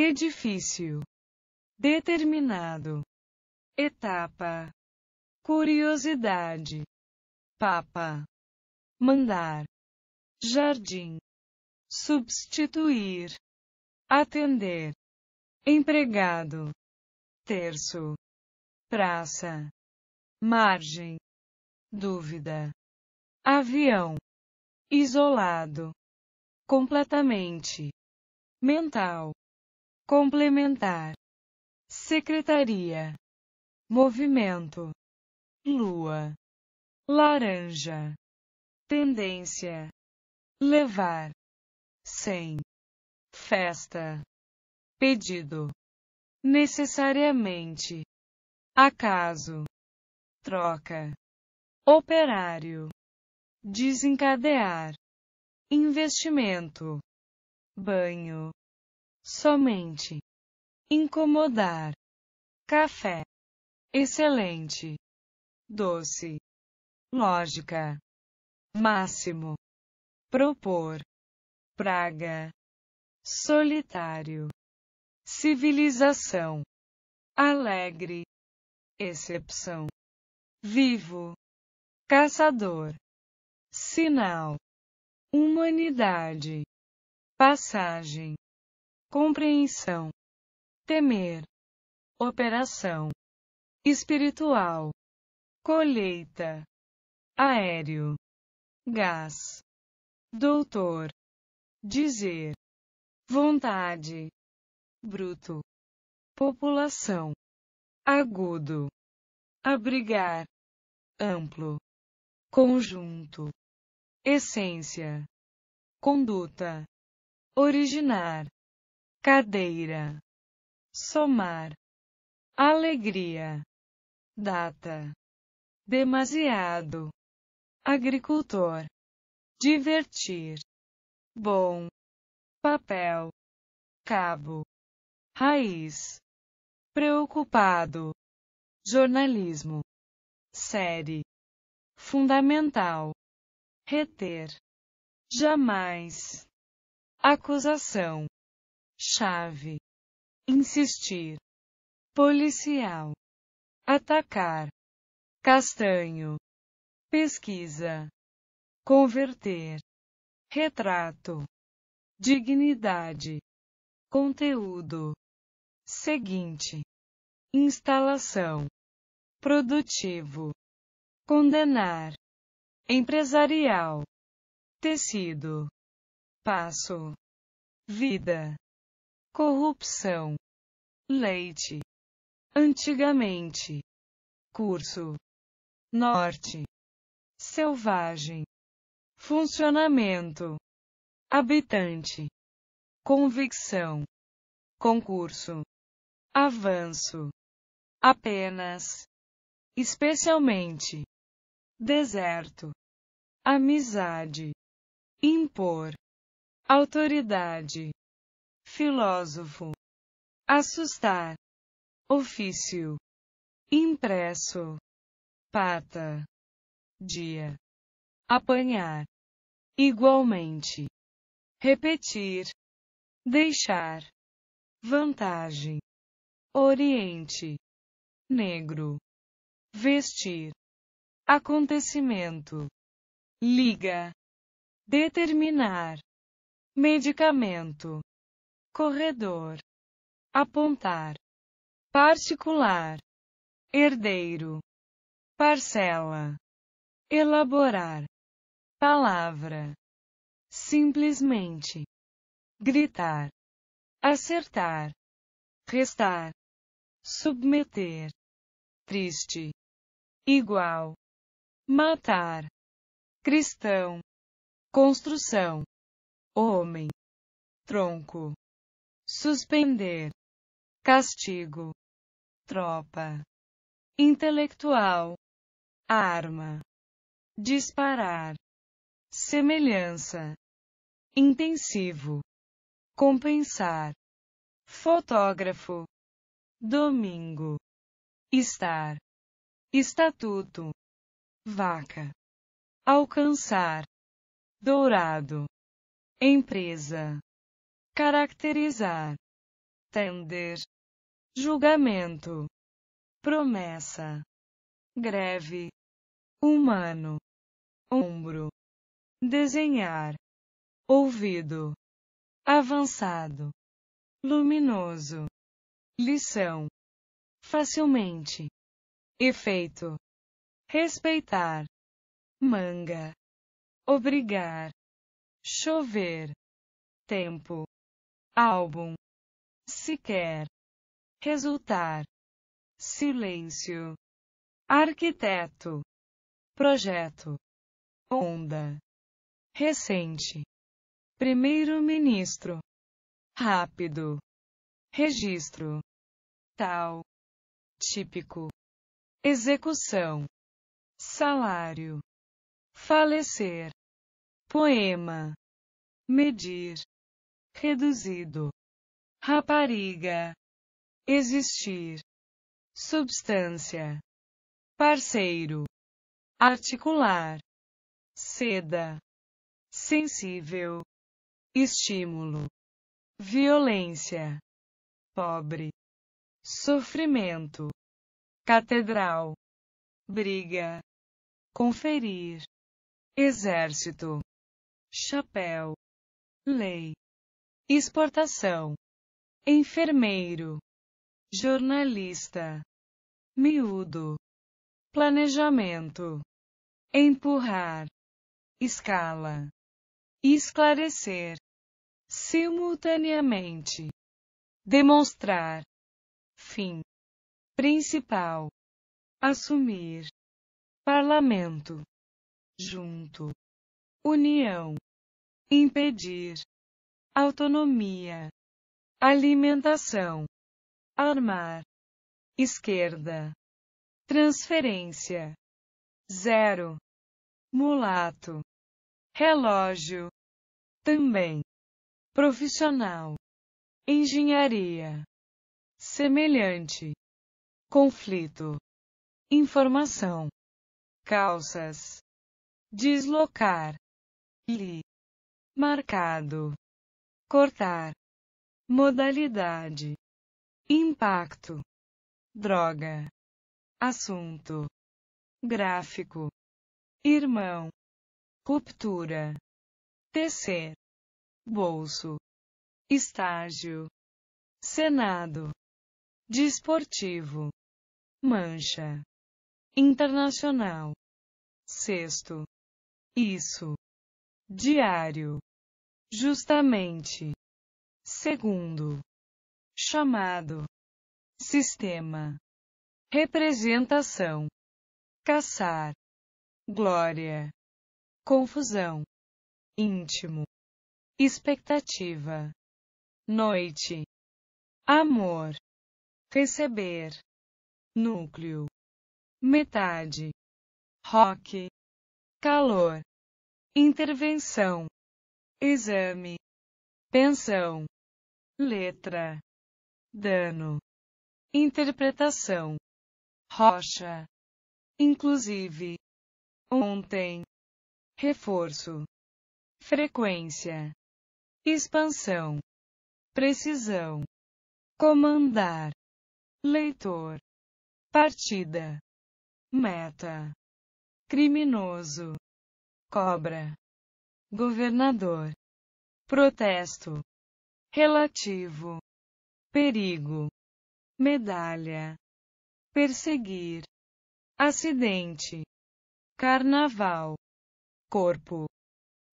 edifício, determinado, etapa, curiosidade, papa, mandar, jardim, substituir, atender, empregado, terço, praça, margem, dúvida, avião, isolado, completamente, mental complementar, secretaria, movimento, lua, laranja, tendência, levar, sem, festa, pedido, necessariamente, acaso, troca, operário, desencadear, investimento, banho somente, incomodar, café, excelente, doce, lógica, máximo, propor, praga, solitário, civilização, alegre, excepção, vivo, caçador, sinal, humanidade, passagem compreensão, temer, operação, espiritual, colheita, aéreo, gás, doutor, dizer, vontade, bruto, população, agudo, abrigar, amplo, conjunto, essência, conduta, originar, cadeira, somar, alegria, data, demasiado, agricultor, divertir, bom, papel, cabo, raiz, preocupado, jornalismo, série, fundamental, reter, jamais, acusação chave, insistir, policial, atacar, castanho, pesquisa, converter, retrato, dignidade, conteúdo, seguinte, instalação, produtivo, condenar, empresarial, tecido, passo, vida corrupção, leite, antigamente, curso, norte, selvagem, funcionamento, habitante, convicção, concurso, avanço, apenas, especialmente, deserto, amizade, impor, autoridade filósofo, assustar, ofício, impresso, pata, dia, apanhar, igualmente, repetir, deixar, vantagem, oriente, negro, vestir, acontecimento, liga, determinar, medicamento corredor, apontar, particular, herdeiro, parcela, elaborar, palavra, simplesmente, gritar, acertar, restar, submeter, triste, igual, matar, cristão, construção, homem, tronco suspender, castigo, tropa, intelectual, arma, disparar, semelhança, intensivo, compensar, fotógrafo, domingo, estar, estatuto, vaca, alcançar, dourado, empresa caracterizar, tender, julgamento, promessa, greve, humano, ombro, desenhar, ouvido, avançado, luminoso, lição, facilmente, efeito, respeitar, manga, obrigar, chover, tempo álbum, sequer, resultar, silêncio, arquiteto, projeto, onda, recente, primeiro-ministro, rápido, registro, tal, típico, execução, salário, falecer, poema, medir reduzido, rapariga, existir, substância, parceiro, articular, seda, sensível, estímulo, violência, pobre, sofrimento, catedral, briga, conferir, exército, chapéu, lei exportação, enfermeiro, jornalista, miúdo, planejamento, empurrar, escala, esclarecer, simultaneamente, demonstrar, fim, principal, assumir, parlamento, junto, união, impedir autonomia, alimentação, armar, esquerda, transferência, zero, mulato, relógio, também, profissional, engenharia, semelhante, conflito, informação, calças, deslocar, li, marcado cortar, modalidade, impacto, droga, assunto, gráfico, irmão, ruptura, tecer, bolso, estágio, senado, desportivo, mancha, internacional, sexto, isso, diário justamente, segundo, chamado, sistema, representação, caçar, glória, confusão, íntimo, expectativa, noite, amor, receber, núcleo, metade, rock, calor, intervenção exame, pensão, letra, dano, interpretação, rocha, inclusive, ontem, reforço, frequência, expansão, precisão, comandar, leitor, partida, meta, criminoso, cobra governador, protesto, relativo, perigo, medalha, perseguir, acidente, carnaval, corpo,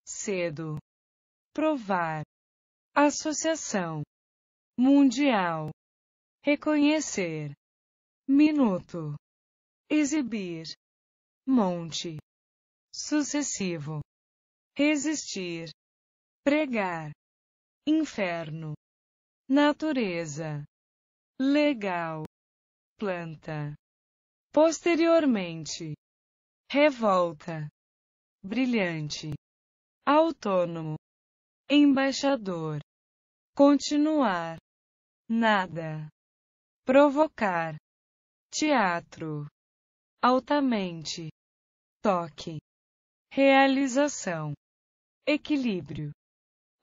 cedo, provar, associação, mundial, reconhecer, minuto, exibir, monte, sucessivo resistir, pregar, inferno, natureza, legal, planta, posteriormente, revolta, brilhante, autônomo, embaixador, continuar, nada, provocar, teatro, altamente, toque, realização equilíbrio,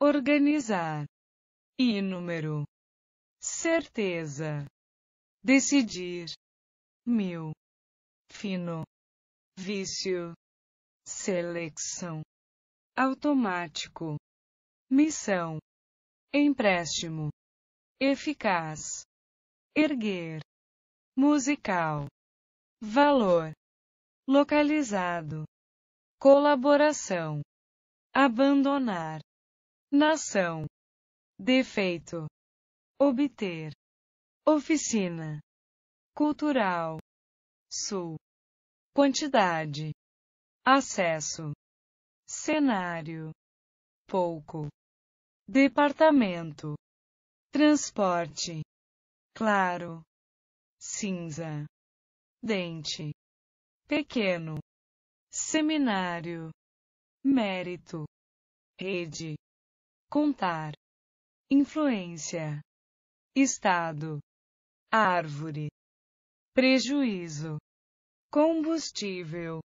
organizar, inúmero, certeza, decidir, mil, fino, vício, seleção, automático, missão, empréstimo, eficaz, erguer, musical, valor, localizado, colaboração abandonar, nação, defeito, obter, oficina, cultural, sul, quantidade, acesso, cenário, pouco, departamento, transporte, claro, cinza, dente, pequeno, seminário, mérito, rede, contar, influência, estado, árvore, prejuízo, combustível,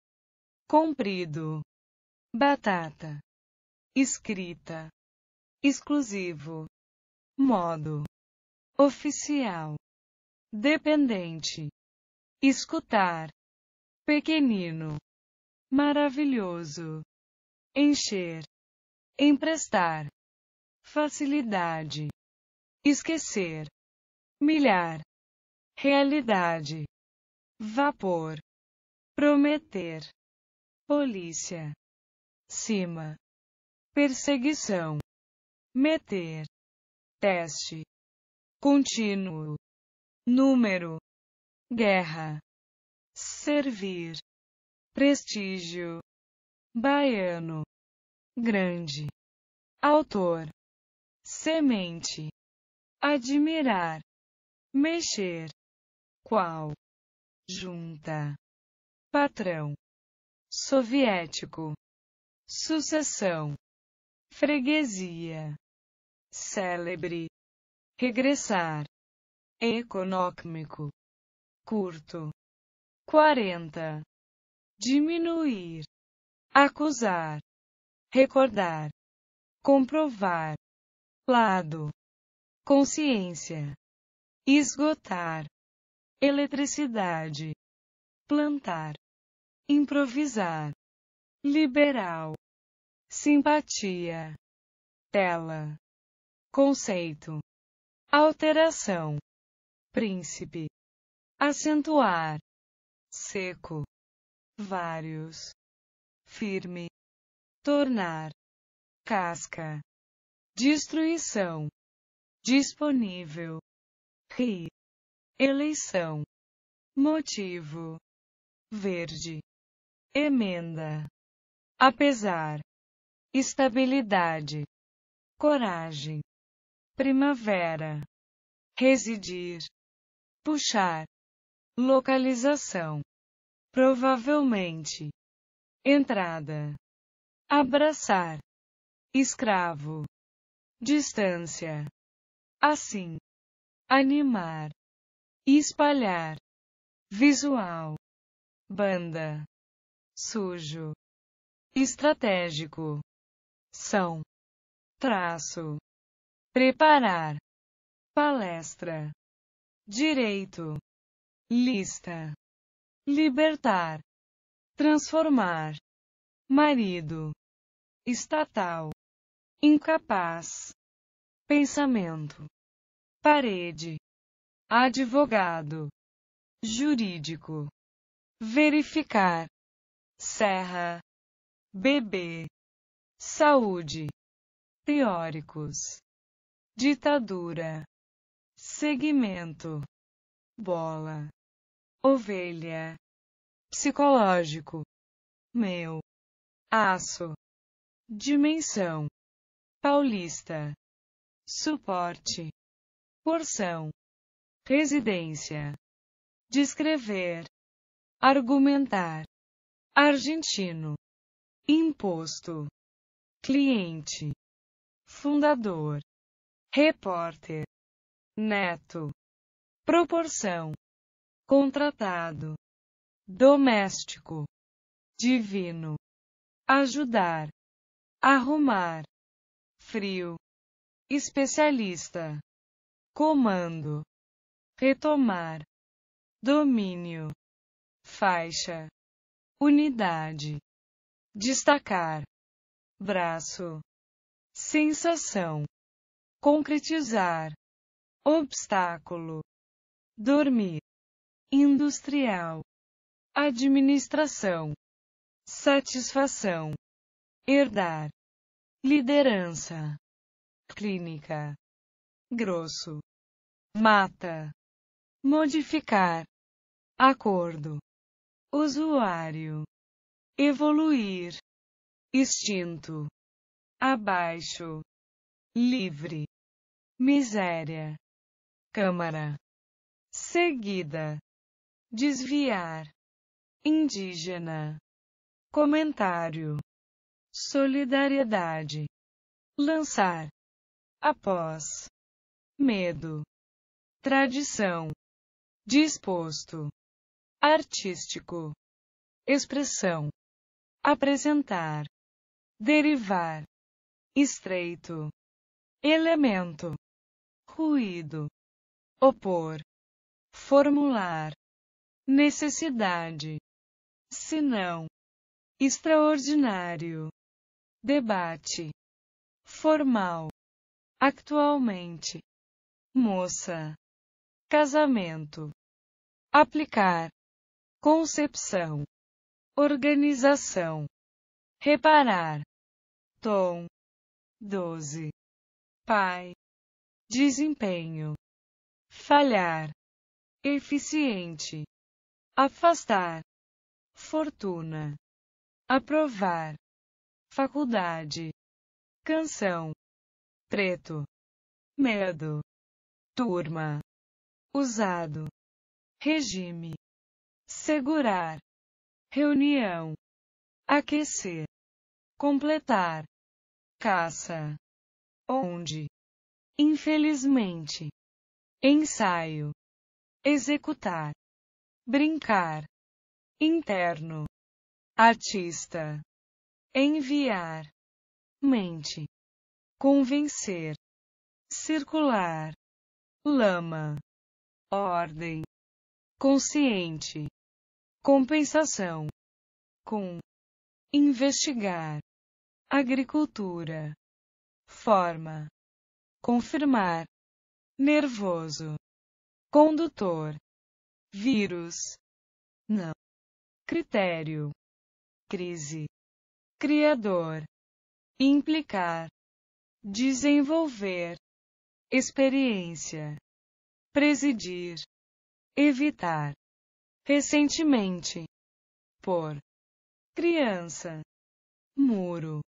comprido, batata, escrita, exclusivo, modo, oficial, dependente, escutar, pequenino, maravilhoso encher, emprestar, facilidade, esquecer, milhar, realidade, vapor, prometer, polícia, cima, perseguição, meter, teste, contínuo, número, guerra, servir, prestígio, baiano, grande, autor, semente, admirar, mexer, qual, junta, patrão, soviético, sucessão, freguesia, célebre, regressar, econômico, curto, quarenta, diminuir, acusar, recordar, comprovar, lado, consciência, esgotar, eletricidade, plantar, improvisar, liberal, simpatia, tela, conceito, alteração, príncipe, acentuar, seco, vários firme, tornar, casca, destruição, disponível, ri, eleição, motivo, verde, emenda, apesar, estabilidade, coragem, primavera, residir, puxar, localização, provavelmente entrada, abraçar, escravo, distância, assim, animar, espalhar, visual, banda, sujo, estratégico, são, traço, preparar, palestra, direito, lista, libertar transformar, marido, estatal, incapaz, pensamento, parede, advogado, jurídico, verificar, serra, bebê, saúde, teóricos, ditadura, segmento, bola, ovelha, psicológico, meu, aço, dimensão, paulista, suporte, porção, residência, descrever, argumentar, argentino, imposto, cliente, fundador, repórter, neto, proporção, contratado doméstico, divino, ajudar, arrumar, frio, especialista, comando, retomar, domínio, faixa, unidade, destacar, braço, sensação, concretizar, obstáculo, dormir, industrial, administração, satisfação, herdar, liderança, clínica, grosso, mata, modificar, acordo, usuário, evoluir, extinto, abaixo, livre, miséria, câmara, seguida, desviar indígena, comentário, solidariedade, lançar, após, medo, tradição, disposto, artístico, expressão, apresentar, derivar, estreito, elemento, ruído, opor, formular, necessidade senão extraordinário debate formal atualmente moça casamento aplicar concepção organização reparar tom 12 pai desempenho falhar eficiente afastar fortuna, aprovar, faculdade, canção, preto, medo, turma, usado, regime, segurar, reunião, aquecer, completar, caça, onde, infelizmente, ensaio, executar, brincar, interno, artista, enviar, mente, convencer, circular, lama, ordem, consciente, compensação, com, investigar, agricultura, forma, confirmar, nervoso, condutor, vírus, não critério, crise, criador, implicar, desenvolver, experiência, presidir, evitar, recentemente, por, criança, muro,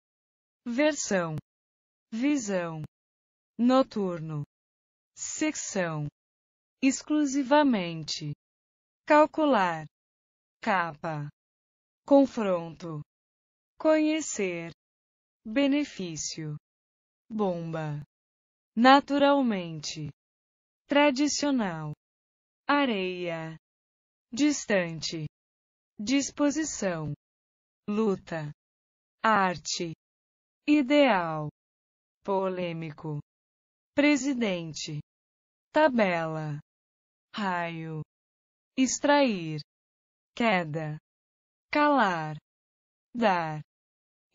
versão, visão, noturno, secção, exclusivamente, calcular, capa, confronto, conhecer, benefício, bomba, naturalmente, tradicional, areia, distante, disposição, luta, arte, ideal, polêmico, presidente, tabela, raio, extrair, queda, calar, dar,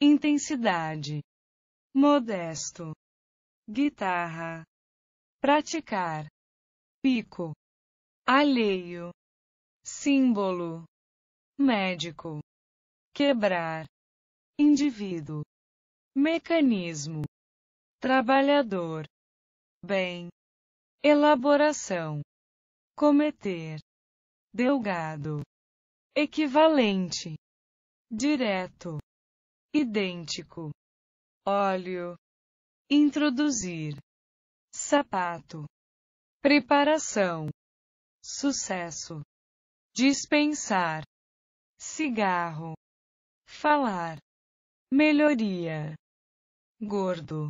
intensidade, modesto, guitarra, praticar, pico, alheio, símbolo, médico, quebrar, indivíduo, mecanismo, trabalhador, bem, elaboração, cometer, delgado equivalente, direto, idêntico, óleo, introduzir, sapato, preparação, sucesso, dispensar, cigarro, falar, melhoria, gordo,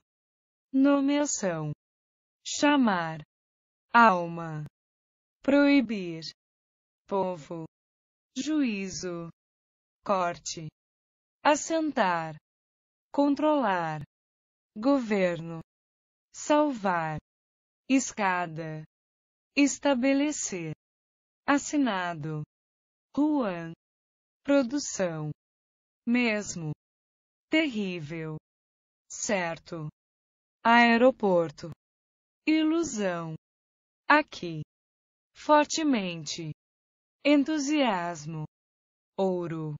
nomeação, chamar, alma, proibir, povo juízo, corte, assentar, controlar, governo, salvar, escada, estabelecer, assinado, Juan, produção, mesmo, terrível, certo, aeroporto, ilusão, aqui, fortemente entusiasmo, ouro,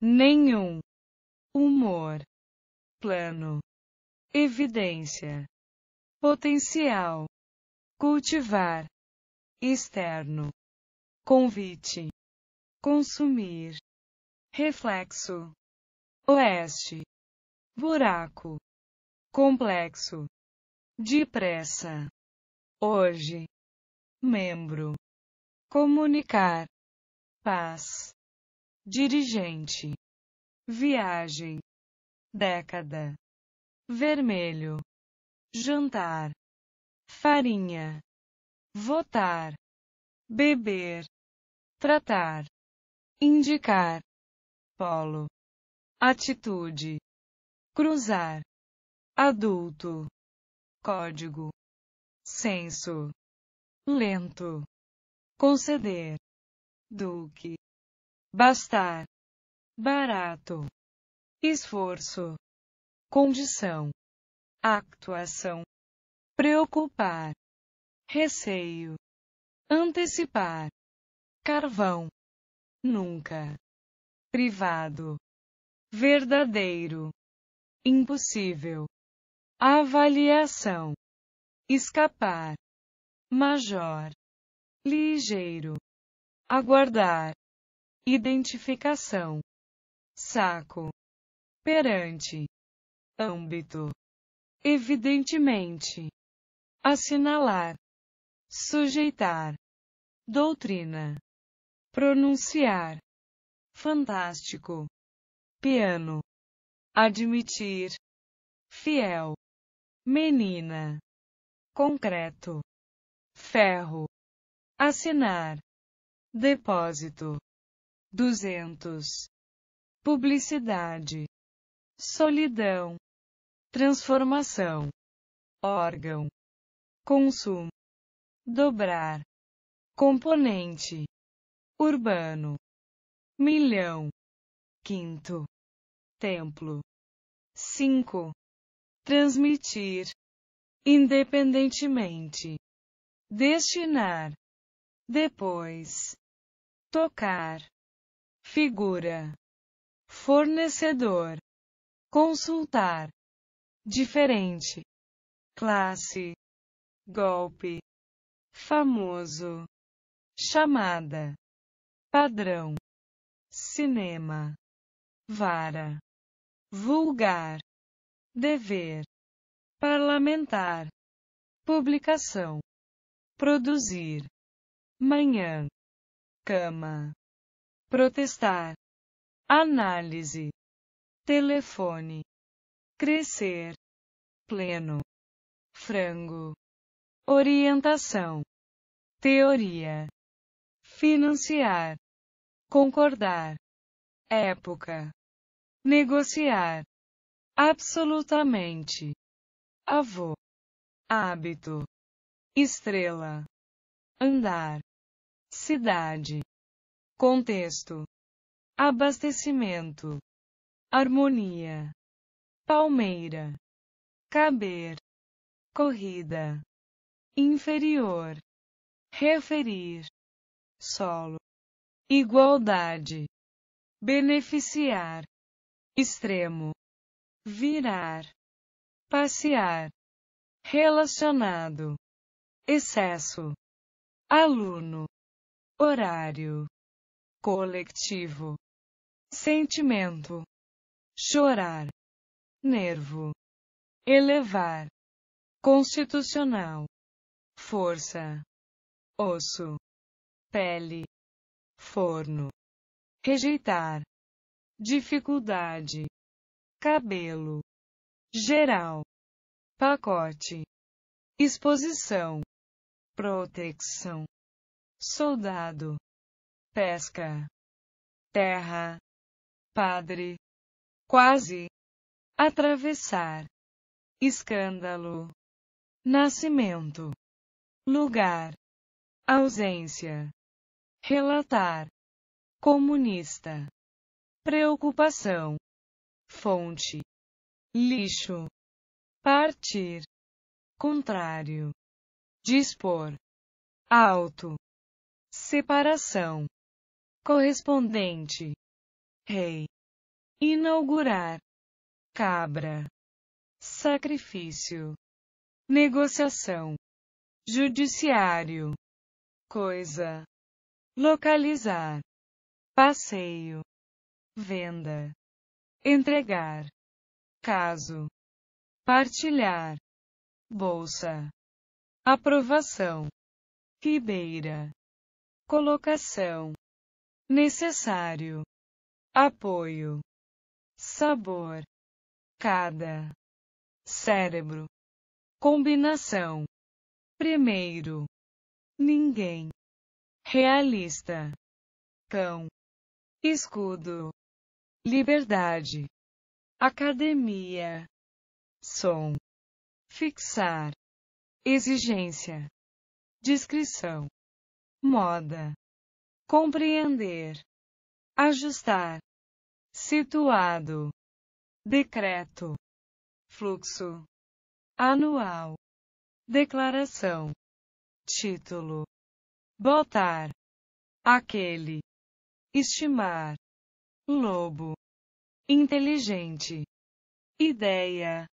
nenhum, humor, plano, evidência, potencial, cultivar, externo, convite, consumir, reflexo, oeste, buraco, complexo, depressa, hoje, membro comunicar, paz, dirigente, viagem, década, vermelho, jantar, farinha, votar, beber, tratar, indicar, polo, atitude, cruzar, adulto, código, senso, lento conceder, duque, bastar, barato, esforço, condição, actuação, preocupar, receio, antecipar, carvão, nunca, privado, verdadeiro, impossível, avaliação, escapar, major ligeiro, aguardar, identificação, saco, perante, âmbito, evidentemente, assinalar, sujeitar, doutrina, pronunciar, fantástico, piano, admitir, fiel, menina, concreto, ferro assinar, depósito, 200, publicidade, solidão, transformação, órgão, consumo, dobrar, componente, urbano, milhão, quinto, templo, cinco, transmitir, independentemente, destinar, depois, tocar, figura, fornecedor, consultar, diferente, classe, golpe, famoso, chamada, padrão, cinema, vara, vulgar, dever, parlamentar, publicação, produzir manhã, cama, protestar, análise, telefone, crescer, pleno, frango, orientação, teoria, financiar, concordar, época, negociar, absolutamente, avô, hábito, estrela, andar, cidade, contexto, abastecimento, harmonia, palmeira, caber, corrida, inferior, referir, solo, igualdade, beneficiar, extremo, virar, passear, relacionado, excesso, aluno, horário, coletivo, sentimento, chorar, nervo, elevar, constitucional, força, osso, pele, forno, rejeitar, dificuldade, cabelo, geral, pacote, exposição, proteção soldado, pesca, terra, padre, quase, atravessar, escândalo, nascimento, lugar, ausência, relatar, comunista, preocupação, fonte, lixo, partir, contrário, dispor, alto separação correspondente rei inaugurar cabra sacrifício negociação judiciário coisa localizar passeio venda entregar caso partilhar bolsa aprovação ribeira colocação, necessário, apoio, sabor, cada, cérebro, combinação, primeiro, ninguém, realista, cão, escudo, liberdade, academia, som, fixar, exigência, descrição moda, compreender, ajustar, situado, decreto, fluxo, anual, declaração, título, botar, aquele, estimar, lobo, inteligente, ideia,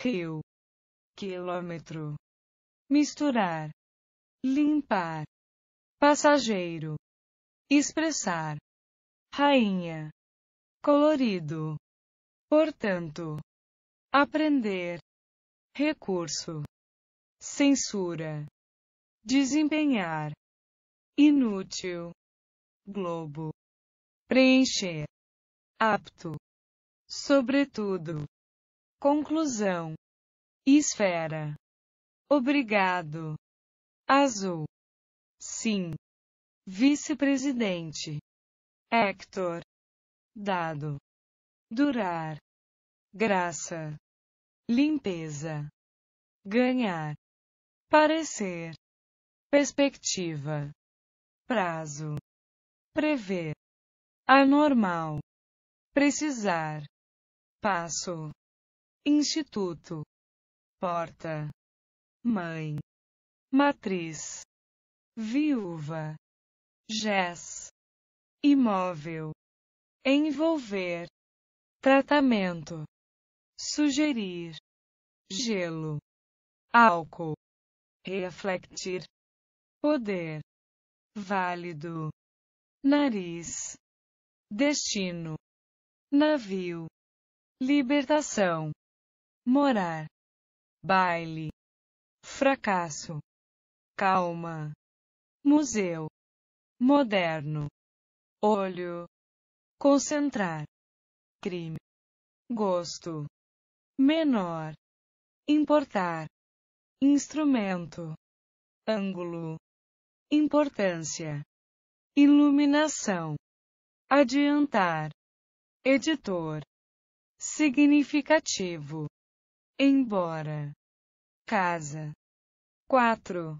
rio, quilômetro, misturar, limpar, passageiro, expressar, rainha, colorido, portanto, aprender, recurso, censura, desempenhar, inútil, globo, preencher, apto, sobretudo, conclusão, esfera, obrigado, azul. Sim. Vice-presidente. Hector. Dado. Durar. Graça. Limpeza. Ganhar. Parecer. Perspectiva. Prazo. Prever. Anormal. Precisar. Passo. Instituto. Porta. Mãe. Matriz viúva, jazz, imóvel, envolver, tratamento, sugerir, gelo, álcool, refletir, poder, válido, nariz, destino, navio, libertação, morar, baile, fracasso, calma museu, moderno, olho, concentrar, crime, gosto, menor, importar, instrumento, ângulo, importância, iluminação, adiantar, editor, significativo, embora, casa, quatro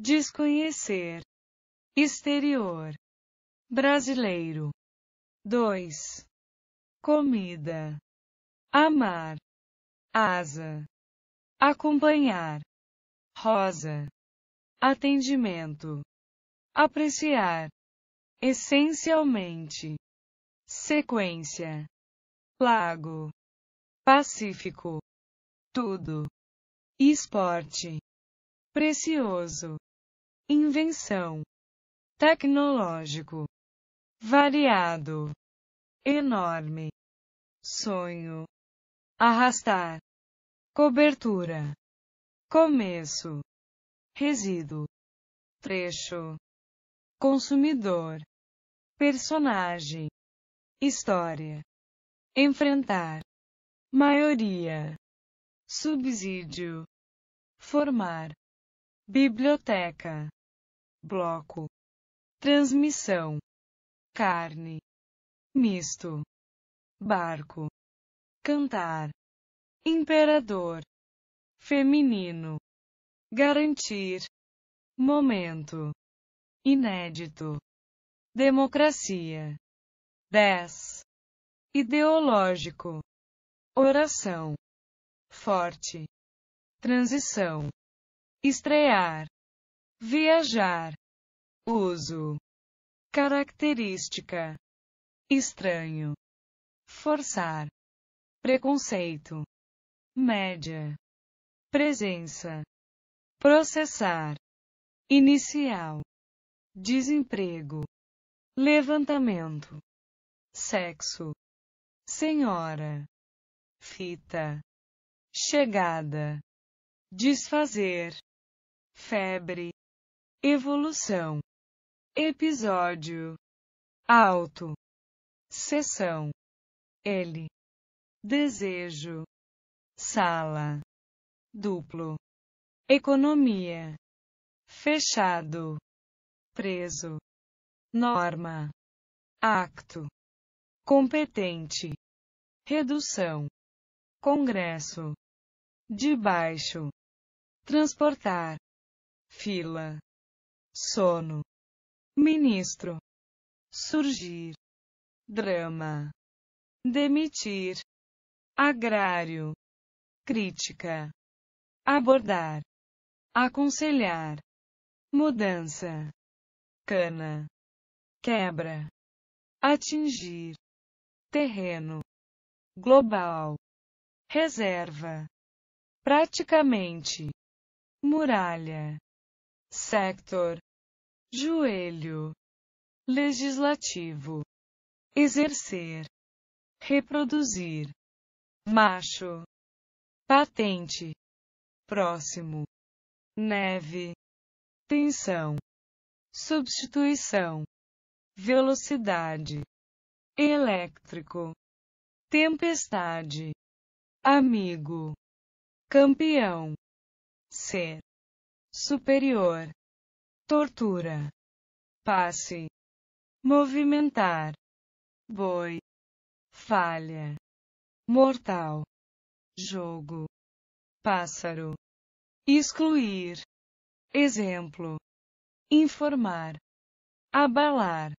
desconhecer, exterior, brasileiro. 2. Comida, amar, asa, acompanhar, rosa, atendimento, apreciar, essencialmente, sequência, lago, pacífico, tudo, esporte, precioso invenção, tecnológico, variado, enorme, sonho, arrastar, cobertura, começo, resíduo, trecho, consumidor, personagem, história, enfrentar, maioria, subsídio, formar, biblioteca bloco, transmissão, carne, misto, barco, cantar, imperador, feminino, garantir, momento, inédito, democracia, dez, ideológico, oração, forte, transição, estrear, viajar, uso, característica, estranho, forçar, preconceito, média, presença, processar, inicial, desemprego, levantamento, sexo, senhora, fita, chegada, desfazer, febre, evolução, episódio, alto, sessão, L, desejo, sala, duplo, economia, fechado, preso, norma, acto, competente, redução, congresso, debaixo, transportar, fila sono, ministro, surgir, drama, demitir, agrário, crítica, abordar, aconselhar, mudança, cana, quebra, atingir, terreno, global, reserva, praticamente, muralha, sector, joelho, legislativo, exercer, reproduzir, macho, patente, próximo, neve, tensão, substituição, velocidade, elétrico, tempestade, amigo, campeão, ser, superior tortura, passe, movimentar, boi, falha, mortal, jogo, pássaro, excluir, exemplo, informar, abalar,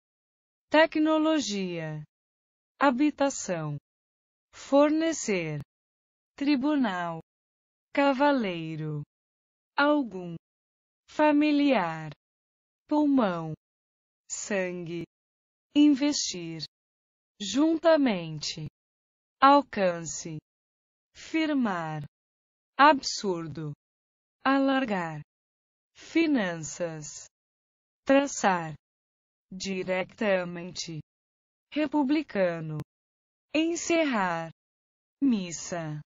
tecnologia, habitação, fornecer, tribunal, cavaleiro, algum, familiar, pulmão, sangue, investir, juntamente, alcance, firmar, absurdo, alargar, finanças, traçar, diretamente, republicano, encerrar, missa,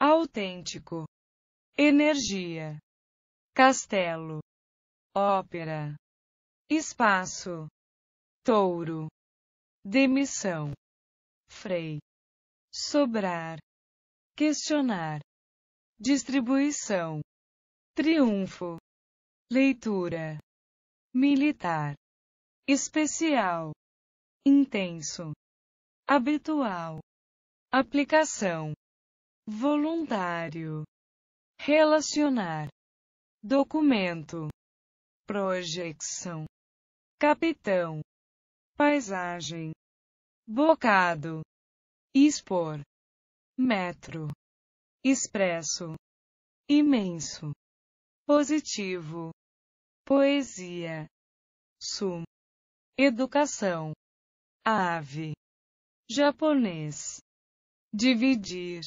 autêntico, energia, castelo, ópera espaço, touro, demissão, frei, sobrar, questionar, distribuição, triunfo, leitura, militar, especial, intenso, habitual, aplicação, voluntário, relacionar, documento, projeção capitão, paisagem, bocado, expor, metro, expresso, imenso, positivo, poesia, sum, educação, ave, japonês, dividir,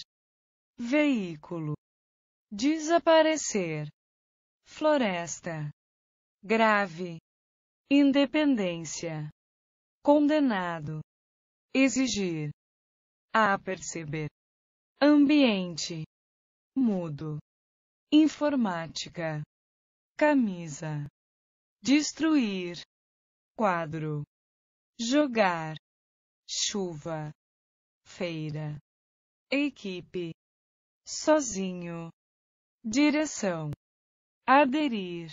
veículo, desaparecer, floresta, grave, independência, condenado, exigir, a perceber, ambiente, mudo, informática, camisa, destruir, quadro, jogar, chuva, feira, equipe, sozinho, direção, aderir,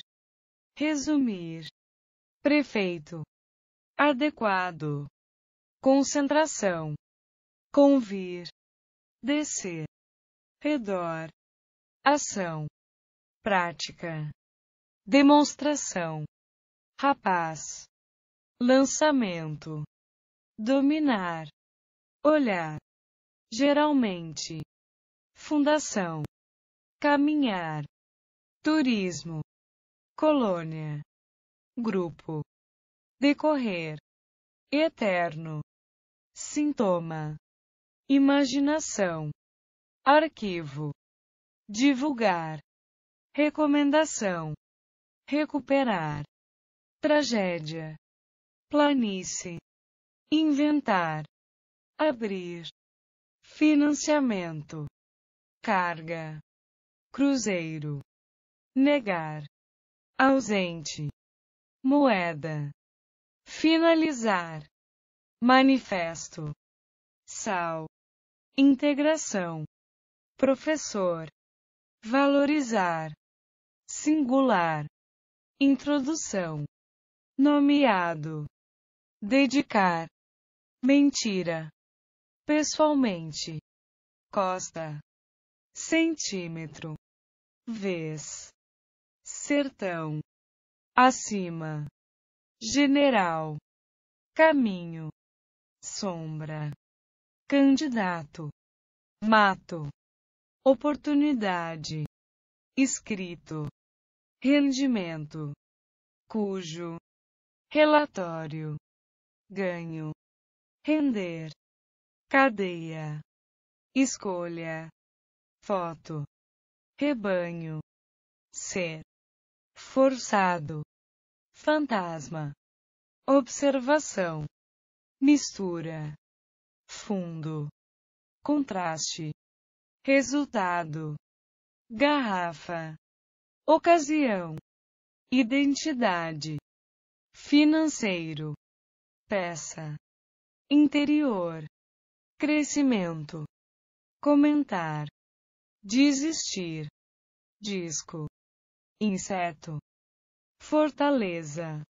resumir prefeito, adequado, concentração, convir, descer, redor, ação, prática, demonstração, rapaz, lançamento, dominar, olhar, geralmente, fundação, caminhar, turismo, colônia grupo, decorrer, eterno, sintoma, imaginação, arquivo, divulgar, recomendação, recuperar, tragédia, planície, inventar, abrir, financiamento, carga, cruzeiro, negar, ausente moeda, finalizar, manifesto, sal, integração, professor, valorizar, singular, introdução, nomeado, dedicar, mentira, pessoalmente, costa, centímetro, vez, sertão acima, general, caminho, sombra, candidato, mato, oportunidade, escrito, rendimento, cujo, relatório, ganho, render, cadeia, escolha, foto, rebanho, ser forçado, fantasma, observação, mistura, fundo, contraste, resultado, garrafa, ocasião, identidade, financeiro, peça, interior, crescimento, comentar, desistir, disco, inseto, fortaleza,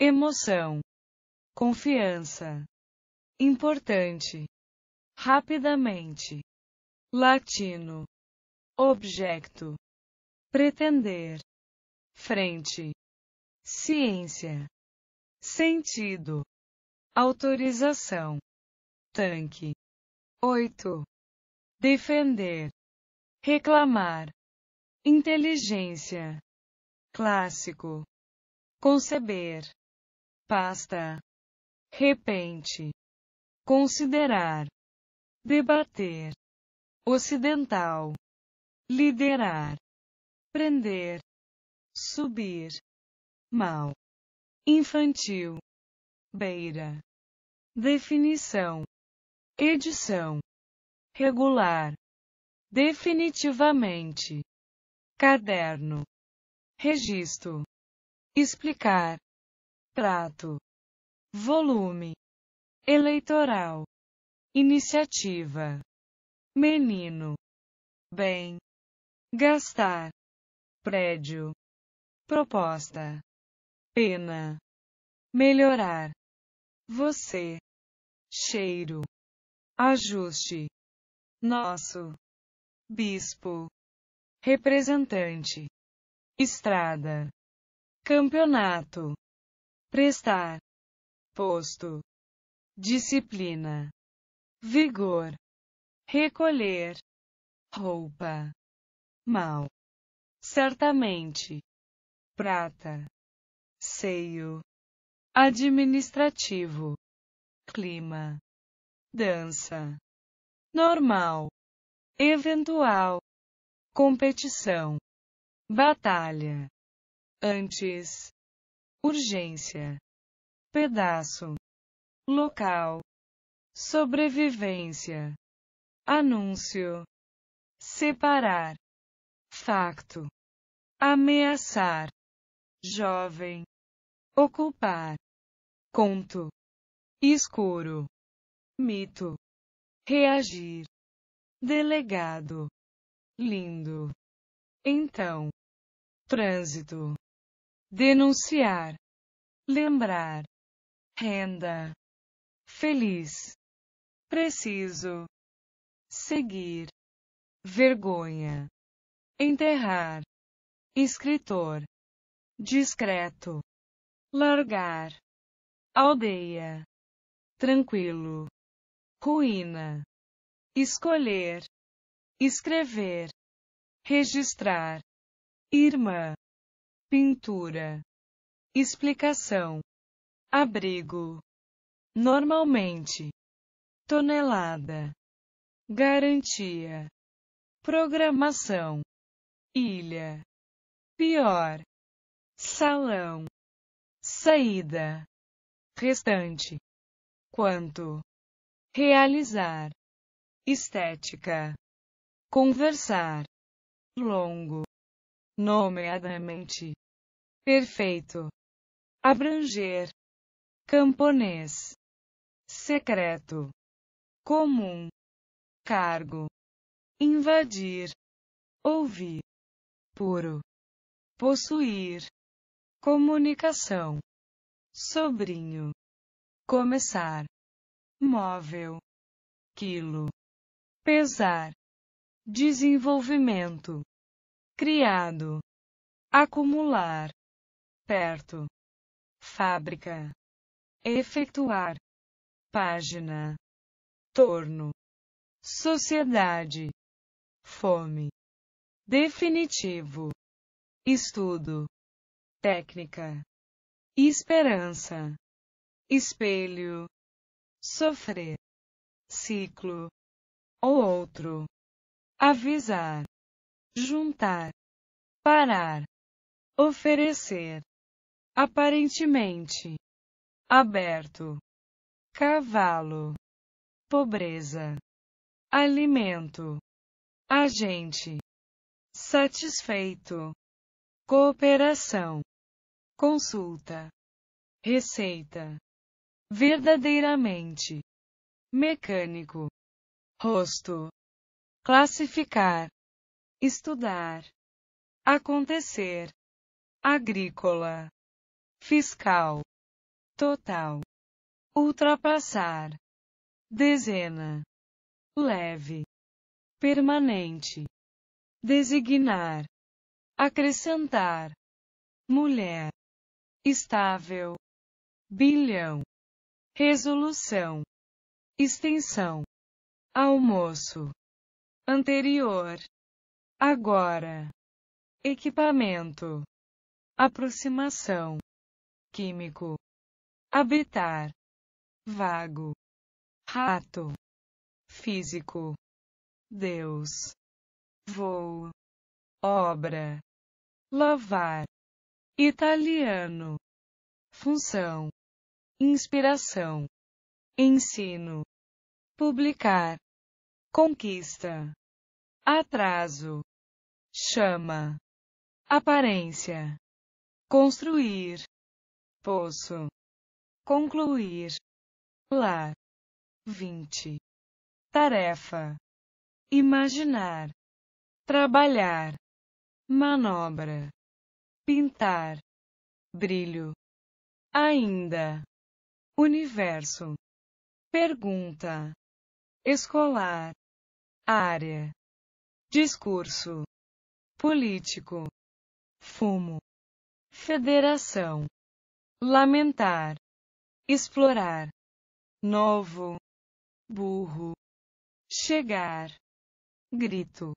emoção, confiança, importante, rapidamente, latino, objeto, pretender, frente, ciência, sentido, autorização, tanque, oito, defender, reclamar, inteligência, clássico, conceber, pasta, repente, considerar, debater, ocidental, liderar, prender, subir, mal, infantil, beira, definição, edição, regular, definitivamente caderno, registro, explicar, prato, volume, eleitoral, iniciativa, menino, bem, gastar, prédio, proposta, pena, melhorar, você, cheiro, ajuste, nosso, bispo representante, estrada, campeonato, prestar, posto, disciplina, vigor, recolher, roupa, mal, certamente, prata, seio, administrativo, clima, dança, normal, eventual, competição, batalha, antes, urgência, pedaço, local, sobrevivência, anúncio, separar, facto, ameaçar, jovem, ocupar, conto, escuro, mito, reagir, delegado lindo. Então, trânsito, denunciar, lembrar, renda, feliz, preciso, seguir, vergonha, enterrar, escritor, discreto, largar, aldeia, tranquilo, ruína, escolher, escrever, registrar, irmã, pintura, explicação, abrigo, normalmente, tonelada, garantia, programação, ilha, pior, salão, saída, restante, quanto, realizar, estética conversar, longo, nomeadamente, perfeito, abranger, camponês, secreto, comum, cargo, invadir, ouvir, puro, possuir, comunicação, sobrinho, começar, móvel, quilo, pesar, desenvolvimento, criado, acumular, perto, fábrica, efetuar, página, torno, sociedade, fome, definitivo, estudo, técnica, esperança, espelho, sofrer, ciclo, ou outro avisar, juntar, parar, oferecer, aparentemente, aberto, cavalo, pobreza, alimento, agente, satisfeito, cooperação, consulta, receita, verdadeiramente, mecânico, rosto, classificar, estudar, acontecer, agrícola, fiscal, total, ultrapassar, dezena, leve, permanente, designar, acrescentar, mulher, estável, bilhão, resolução, extensão, almoço anterior, agora, equipamento, aproximação, químico, habitar, vago, rato, físico, Deus, voo, obra, lavar, italiano, função, inspiração, ensino, publicar, conquista, atraso, chama, aparência, construir, poço, concluir, lar, 20, tarefa, imaginar, trabalhar, manobra, pintar, brilho, ainda, universo, pergunta, escolar, área discurso político, fumo, federação, lamentar, explorar, novo, burro, chegar, grito,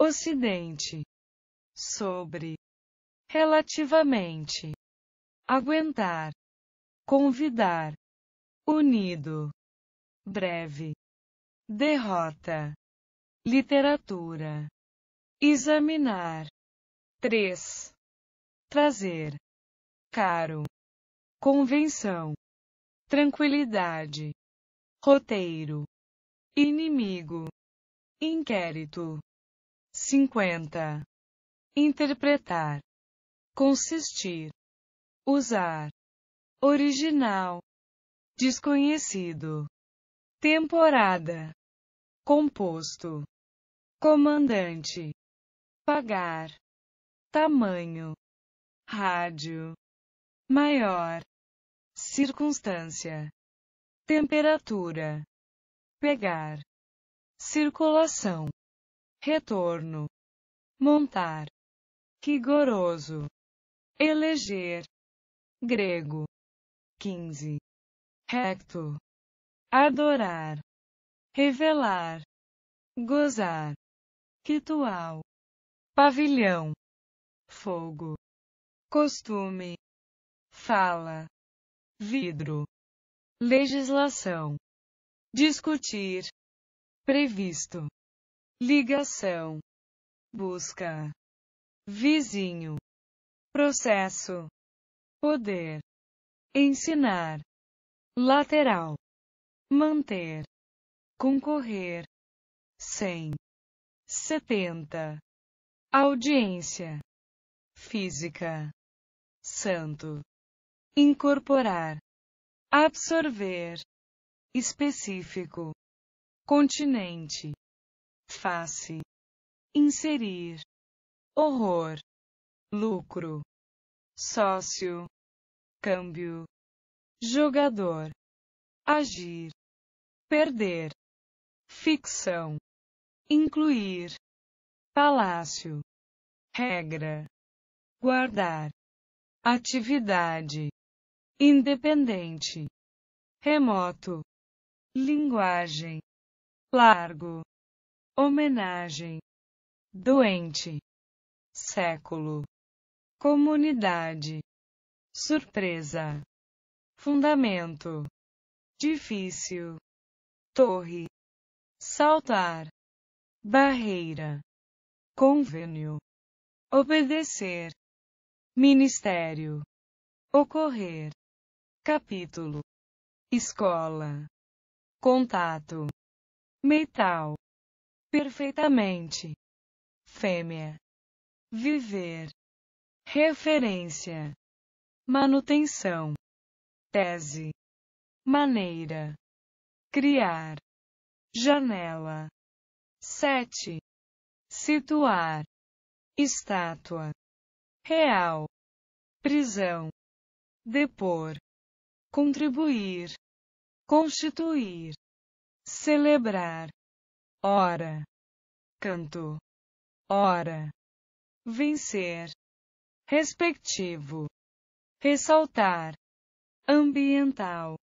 ocidente, sobre, relativamente, aguentar, convidar, unido, breve, derrota literatura, examinar, 3. Trazer, caro, convenção, tranquilidade, roteiro, inimigo, inquérito, 50. Interpretar, consistir, usar, original, desconhecido, temporada, composto comandante, pagar, tamanho, rádio, maior, circunstância, temperatura, pegar, circulação, retorno, montar, rigoroso, eleger, grego, quinze, recto, adorar, revelar, gozar, ritual, pavilhão, fogo, costume, fala, vidro, legislação, discutir, previsto, ligação, busca, vizinho, processo, poder, ensinar, lateral, manter, concorrer, sem setenta, audiência, física, santo, incorporar, absorver, específico, continente, face, inserir, horror, lucro, sócio, câmbio, jogador, agir, perder, ficção incluir, palácio, regra, guardar, atividade, independente, remoto, linguagem, largo, homenagem, doente, século, comunidade, surpresa, fundamento, difícil, torre, saltar, barreira, convênio, obedecer, ministério, ocorrer, capítulo, escola, contato, metal, perfeitamente, fêmea, viver, referência, manutenção, tese, maneira, criar, janela sete Situar. Estátua. Real. Prisão. Depor. Contribuir. Constituir. Celebrar. Hora. Canto. Hora. Vencer. Respectivo. Ressaltar. Ambiental.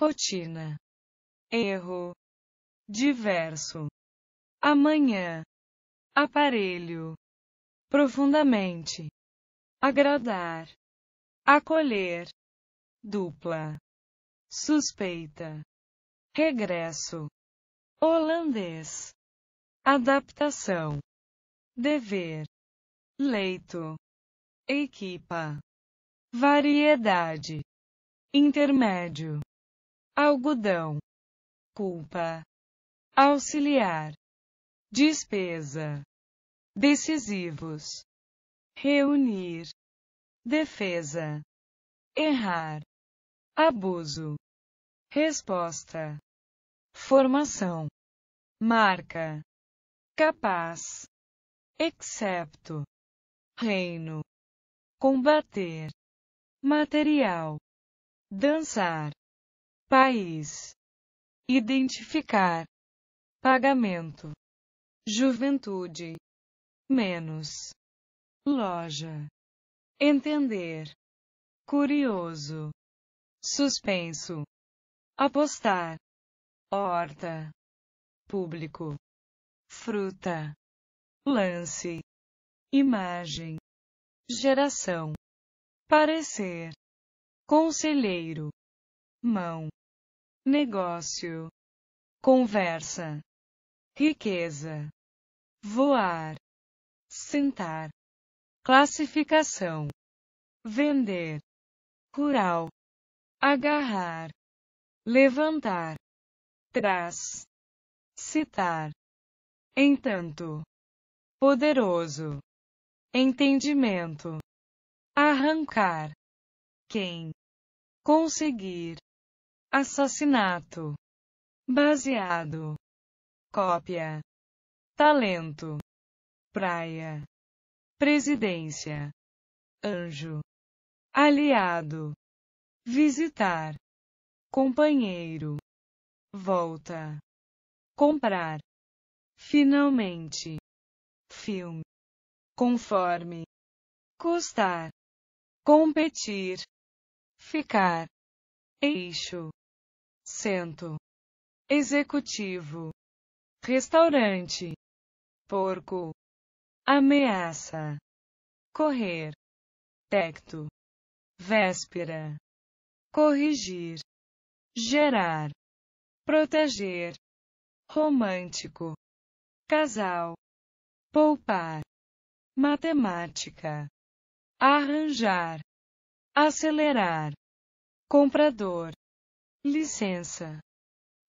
Rotina. Erro. Diverso amanhã, aparelho, profundamente, agradar, acolher, dupla, suspeita, regresso, holandês, adaptação, dever, leito, equipa, variedade, intermédio, algodão, culpa, auxiliar despesa, decisivos, reunir, defesa, errar, abuso, resposta, formação, marca, capaz, excepto, reino, combater, material, dançar, país, identificar, pagamento juventude, menos, loja, entender, curioso, suspenso, apostar, horta, público, fruta, lance, imagem, geração, parecer, conselheiro, mão, negócio, conversa, riqueza voar, sentar, classificação, vender, rural, agarrar, levantar, trás, citar, entanto, poderoso, entendimento, arrancar, quem, conseguir, assassinato, baseado, cópia talento, praia, presidência, anjo, aliado, visitar, companheiro, volta, comprar, finalmente, filme, conforme, custar, competir, ficar, eixo, cento, executivo, restaurante, porco, ameaça, correr, tecto, véspera, corrigir, gerar, proteger, romântico, casal, poupar, matemática, arranjar, acelerar, comprador, licença,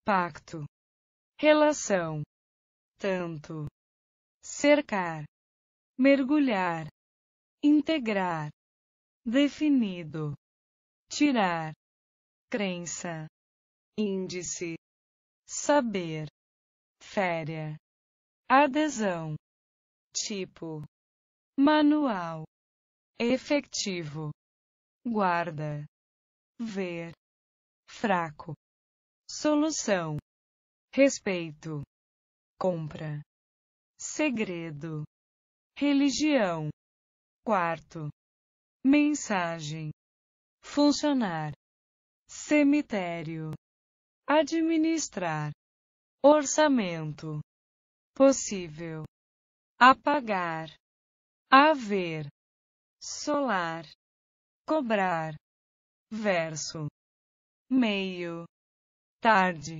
pacto, relação, tanto cercar, mergulhar, integrar, definido, tirar, crença, índice, saber, féria, adesão, tipo, manual, efetivo, guarda, ver, fraco, solução, respeito, compra segredo, religião, quarto, mensagem, funcionar, cemitério, administrar, orçamento, possível, apagar, haver, solar, cobrar, verso, meio, tarde,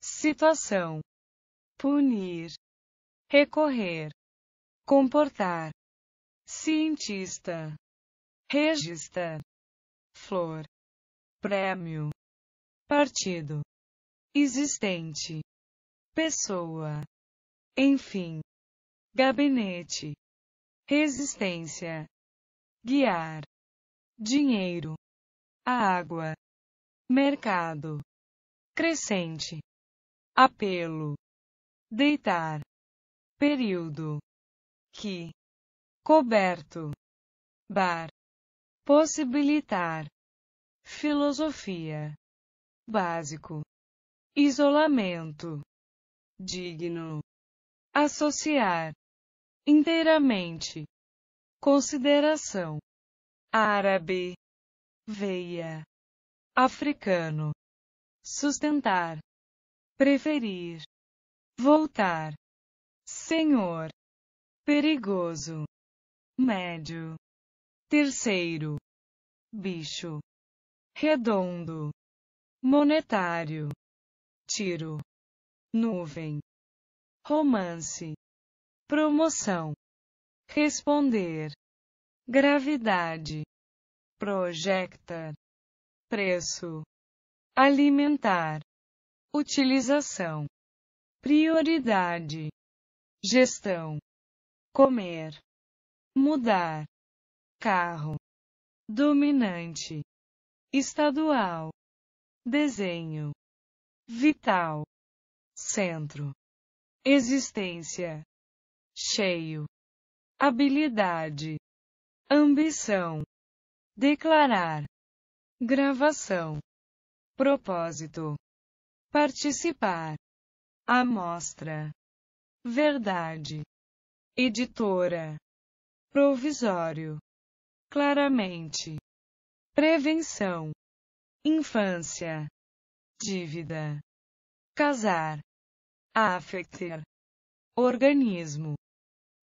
situação, punir recorrer, comportar, cientista, regista, flor, prêmio, partido, existente, pessoa, enfim, gabinete, resistência, guiar, dinheiro, água, mercado, crescente, apelo, deitar período que coberto bar possibilitar filosofia básico isolamento digno associar inteiramente consideração árabe veia africano sustentar preferir voltar senhor, perigoso, médio, terceiro, bicho, redondo, monetário, tiro, nuvem, romance, promoção, responder, gravidade, projectar, preço, alimentar, utilização, prioridade, gestão, comer, mudar, carro, dominante, estadual, desenho, vital, centro, existência, cheio, habilidade, ambição, declarar, gravação, propósito, participar, amostra verdade, editora, provisório, claramente, prevenção, infância, dívida, casar, afeter, organismo,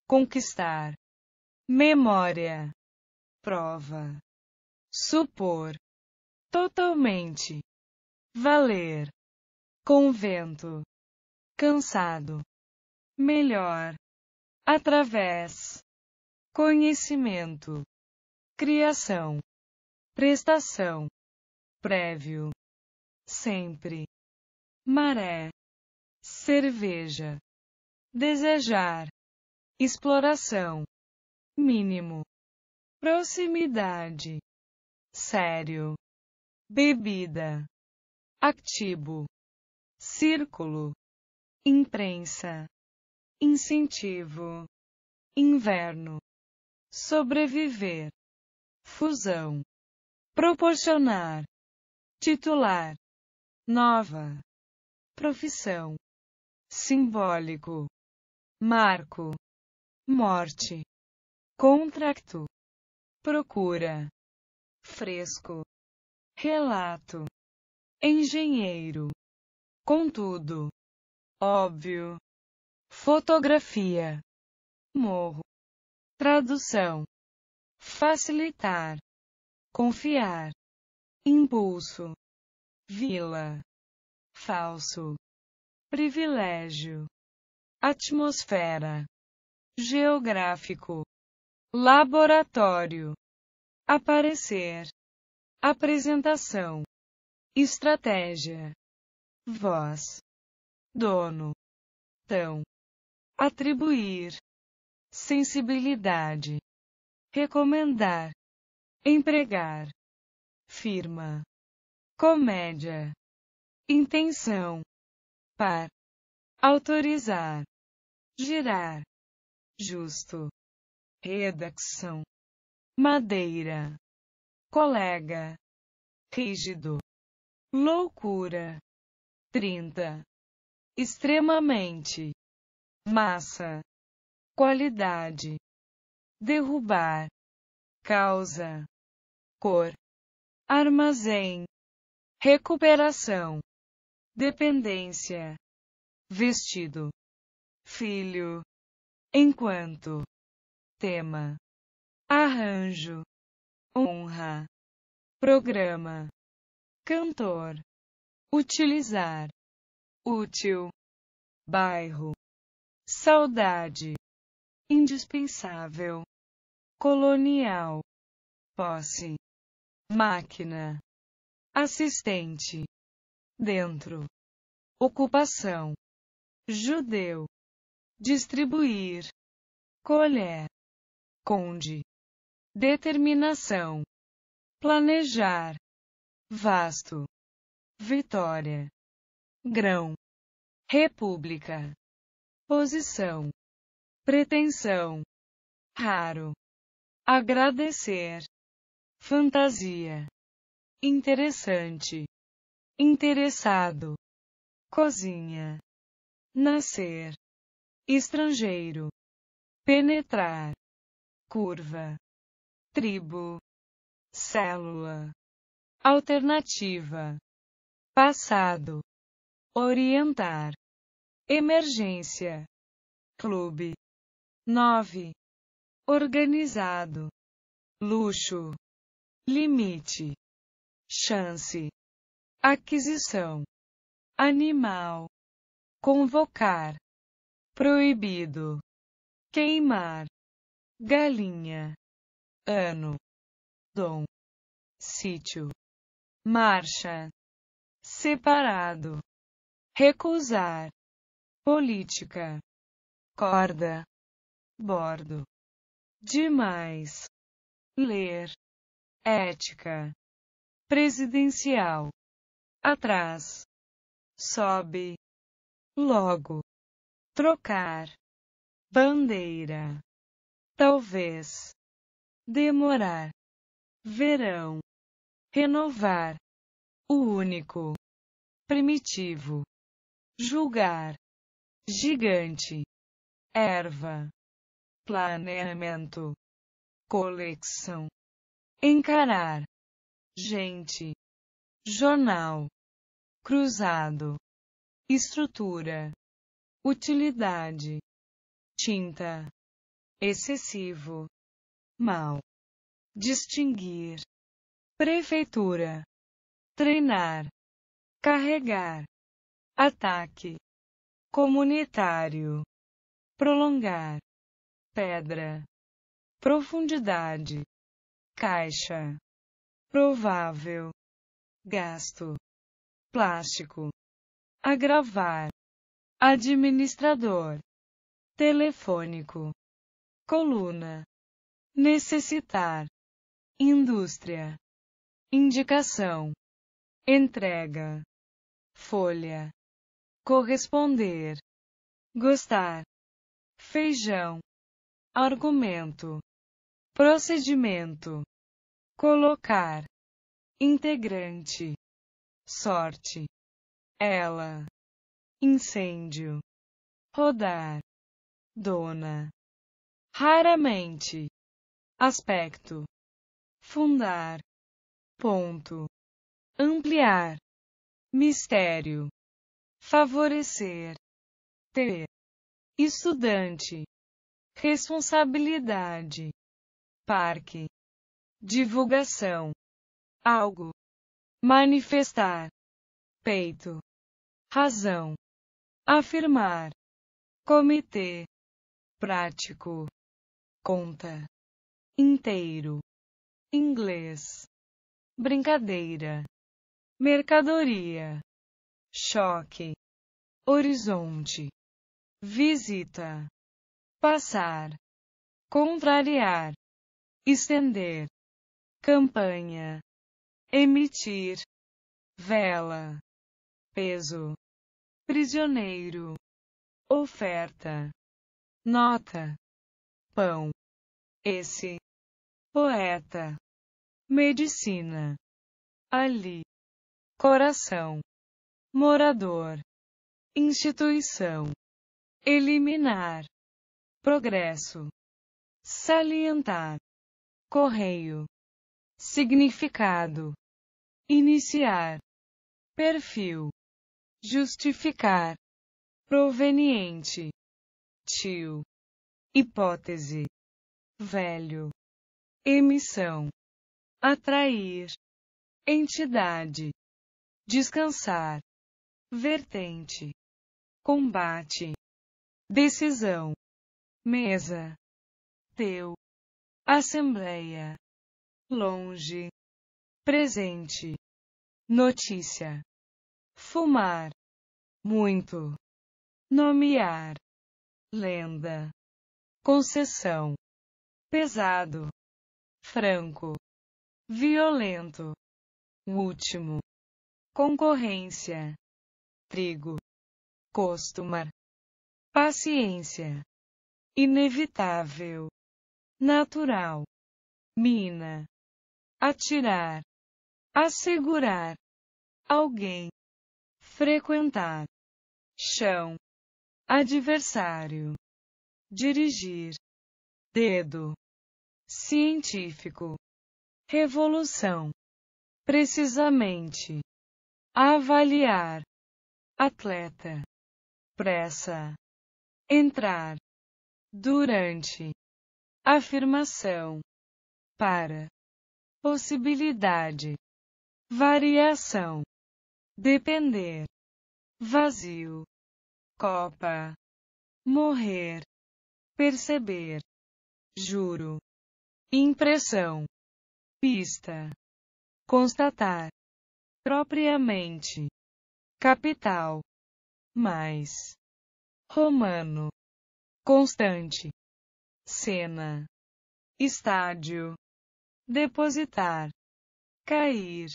conquistar, memória, prova, supor, totalmente, valer, convento, cansado melhor, através, conhecimento, criação, prestação, prévio, sempre, maré, cerveja, desejar, exploração, mínimo, proximidade, sério, bebida, ativo, círculo, imprensa incentivo, inverno, sobreviver, fusão, proporcionar, titular, nova, profissão, simbólico, marco, morte, contrato, procura, fresco, relato, engenheiro, contudo, óbvio fotografia, morro, tradução, facilitar, confiar, impulso, vila, falso, privilégio, atmosfera, geográfico, laboratório, aparecer, apresentação, estratégia, voz, dono, tão atribuir, sensibilidade, recomendar, empregar, firma, comédia, intenção, par, autorizar, girar, justo, redação, madeira, colega, rígido, loucura, trinta, extremamente massa, qualidade, derrubar, causa, cor, armazém, recuperação, dependência, vestido, filho, enquanto, tema, arranjo, honra, programa, cantor, utilizar, útil, bairro saudade, indispensável, colonial, posse, máquina, assistente, dentro, ocupação, judeu, distribuir, colher, conde, determinação, planejar, vasto, vitória, grão, república posição, pretensão, raro, agradecer, fantasia, interessante, interessado, cozinha, nascer, estrangeiro, penetrar, curva, tribo, célula, alternativa, passado, orientar emergência, clube, nove, organizado, luxo, limite, chance, aquisição, animal, convocar, proibido, queimar, galinha, ano, dom, sítio, marcha, separado, recusar, política, corda, bordo, demais, ler, ética, presidencial, atrás, sobe, logo, trocar, bandeira, talvez, demorar, verão, renovar, o único, primitivo, julgar, gigante, erva, planeamento, coleção, encarar, gente, jornal, cruzado, estrutura, utilidade, tinta, excessivo, mal, distinguir, prefeitura, treinar, carregar, ataque comunitário, prolongar, pedra, profundidade, caixa, provável, gasto, plástico, agravar, administrador, telefônico, coluna, necessitar, indústria, indicação, entrega, folha corresponder, gostar, feijão, argumento, procedimento, colocar, integrante, sorte, ela, incêndio, rodar, dona, raramente, aspecto, fundar, ponto, ampliar, mistério, favorecer, ter, estudante, responsabilidade, parque, divulgação, algo, manifestar, peito, razão, afirmar, comitê, prático, conta, inteiro, inglês, brincadeira, mercadoria choque, horizonte, visita, passar, contrariar, estender, campanha, emitir, vela, peso, prisioneiro, oferta, nota, pão, esse, poeta, medicina, ali, coração morador, instituição, eliminar, progresso, salientar, correio, significado, iniciar, perfil, justificar, proveniente, tio, hipótese, velho, emissão, atrair, entidade, descansar, vertente, combate, decisão, mesa, teu, assembleia, longe, presente, notícia, fumar, muito, nomear, lenda, concessão, pesado, franco, violento, último, concorrência trigo. Costumar. Paciência. Inevitável. Natural. Mina. Atirar. Assegurar. Alguém. Frequentar. Chão. Adversário. Dirigir. Dedo. Científico. Revolução. Precisamente. Avaliar atleta, pressa, entrar, durante, afirmação, para, possibilidade, variação, depender, vazio, copa, morrer, perceber, juro, impressão, pista, constatar, propriamente capital. Mais. Romano. Constante. Cena. Estádio. Depositar. Cair.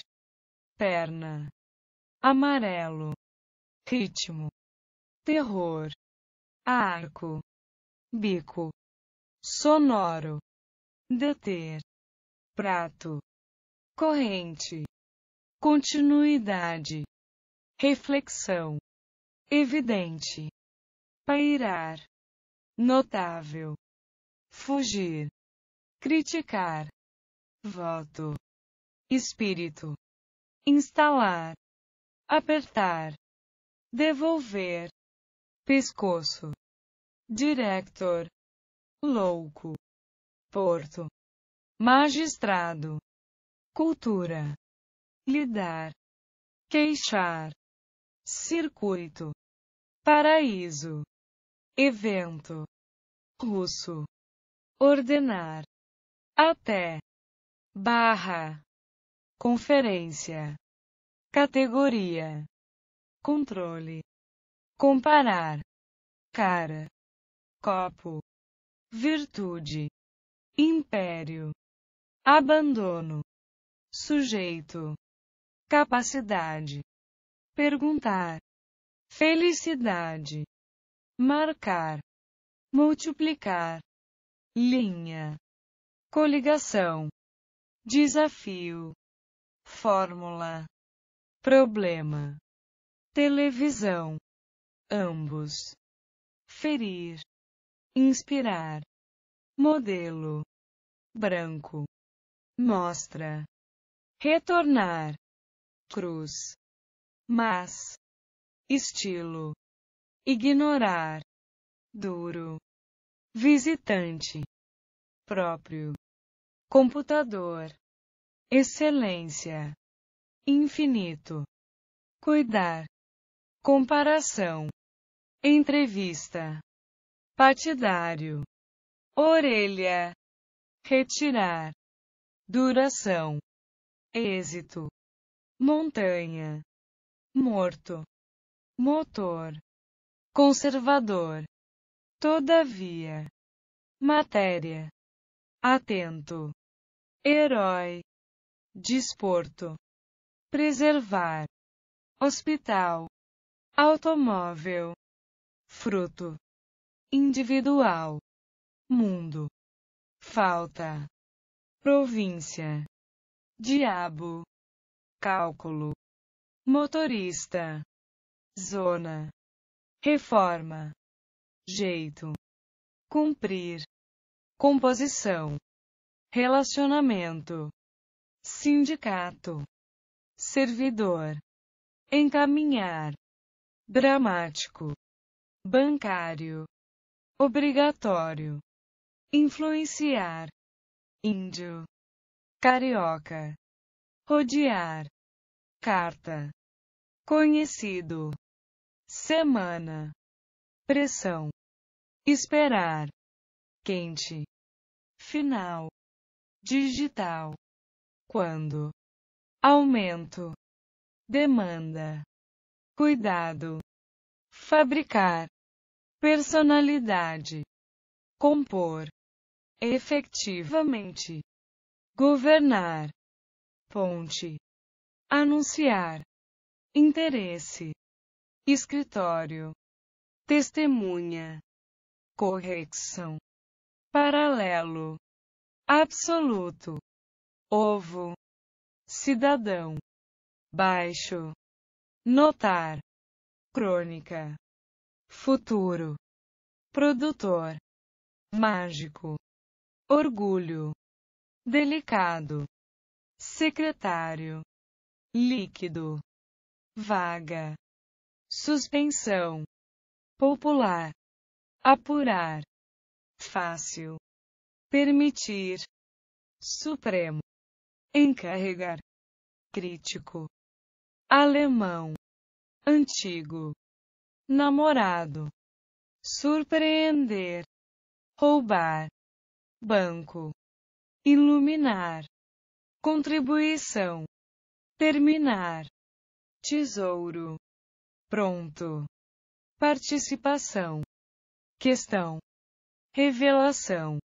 Perna. Amarelo. Ritmo. Terror. Arco. Bico. Sonoro. Deter. Prato. Corrente. Continuidade reflexão, evidente, pairar, notável, fugir, criticar, voto, espírito, instalar, apertar, devolver, pescoço, director, louco, porto, magistrado, cultura, lidar, queixar, circuito, paraíso, evento, russo, ordenar, até, barra, conferência, categoria, controle, comparar, cara, copo, virtude, império, abandono, sujeito, capacidade, perguntar, felicidade, marcar, multiplicar, linha, coligação, desafio, fórmula, problema, televisão, ambos, ferir, inspirar, modelo, branco, mostra, retornar, cruz mas, estilo, ignorar, duro, visitante, próprio, computador, excelência, infinito, cuidar, comparação, entrevista, partidário, orelha, retirar, duração, êxito, montanha morto, motor, conservador, todavia, matéria, atento, herói, desporto, preservar, hospital, automóvel, fruto, individual, mundo, falta, província, diabo, cálculo motorista, zona, reforma, jeito, cumprir, composição, relacionamento, sindicato, servidor, encaminhar, dramático, bancário, obrigatório, influenciar, índio, carioca, rodear, carta conhecido, semana, pressão, esperar, quente, final, digital, quando, aumento, demanda, cuidado, fabricar, personalidade, compor, efetivamente, governar, ponte, anunciar, interesse, escritório, testemunha, correção, paralelo, absoluto, ovo, cidadão, baixo, notar, crônica, futuro, produtor, mágico, orgulho, delicado, secretário, líquido vaga, suspensão, popular, apurar, fácil, permitir, supremo, encarregar, crítico, alemão, antigo, namorado, surpreender, roubar, banco, iluminar, contribuição, terminar. Tesouro. Pronto. Participação. Questão. Revelação.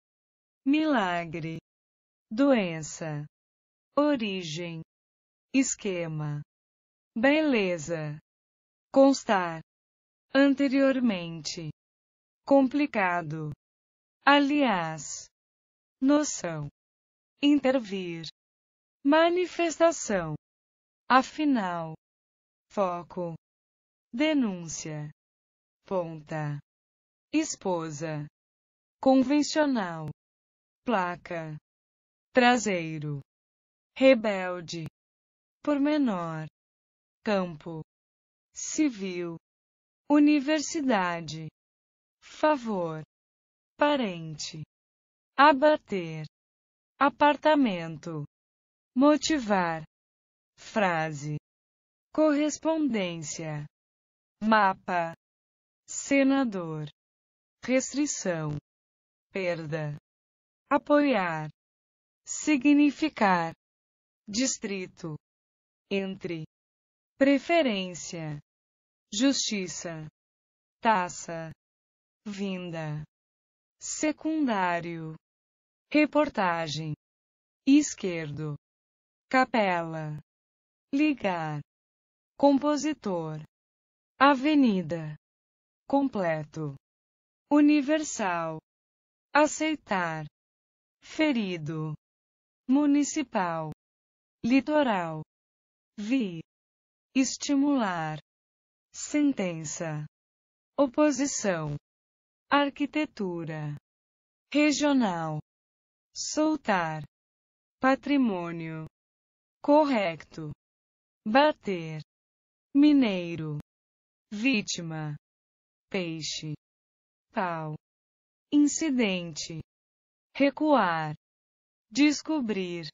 Milagre. Doença. Origem. Esquema. Beleza. Constar. Anteriormente. Complicado. Aliás. Noção. Intervir. Manifestação. Afinal foco, denúncia, ponta, esposa, convencional, placa, traseiro, rebelde, pormenor, campo, civil, universidade, favor, parente, abater, apartamento, motivar, frase correspondência, mapa, senador, restrição, perda, apoiar, significar, distrito, entre, preferência, justiça, taça, vinda, secundário, reportagem, esquerdo, capela, ligar compositor, avenida, completo, universal, aceitar, ferido, municipal, litoral, vi, estimular, sentença, oposição, arquitetura, regional, soltar, patrimônio, correto, bater, mineiro, vítima, peixe, pau, incidente, recuar, descobrir,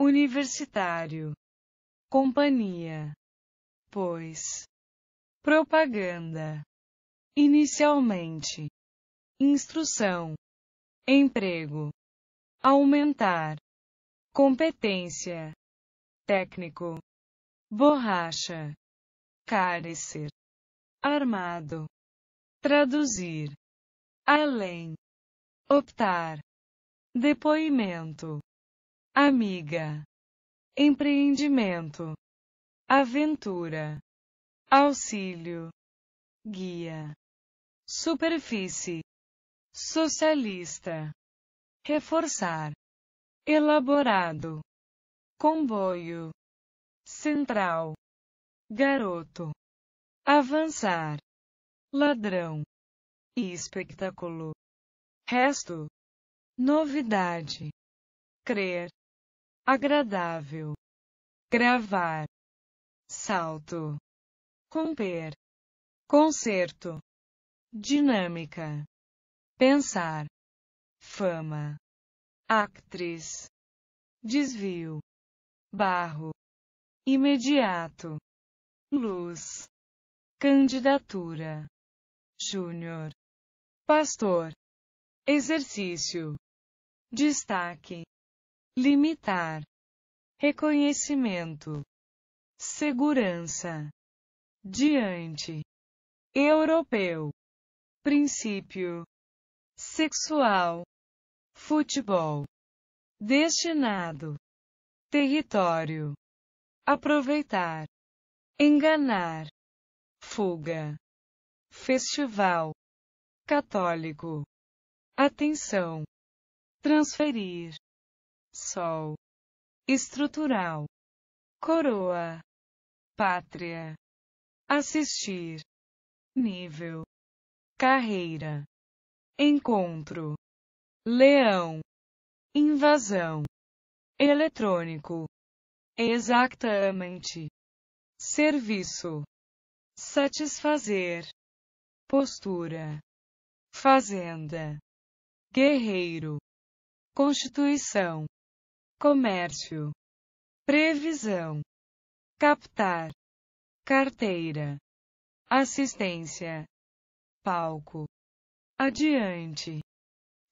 universitário, companhia, pois, propaganda, inicialmente, instrução, emprego, aumentar, competência, técnico, borracha, carecer, armado, traduzir, além, optar, depoimento, amiga, empreendimento, aventura, auxílio, guia, superfície, socialista, reforçar, elaborado, comboio, central, garoto, avançar, ladrão, espetáculo, espectáculo, resto, novidade, crer, agradável, gravar, salto, romper, concerto, dinâmica, pensar, fama, actriz, desvio, barro, imediato luz, candidatura, júnior, pastor, exercício, destaque, limitar, reconhecimento, segurança, diante, europeu, princípio, sexual, futebol, destinado, território, aproveitar enganar, fuga, festival, católico, atenção, transferir, sol, estrutural, coroa, pátria, assistir, nível, carreira, encontro, leão, invasão, eletrônico, exatamente serviço, satisfazer, postura, fazenda, guerreiro, constituição, comércio, previsão, captar, carteira, assistência, palco, adiante.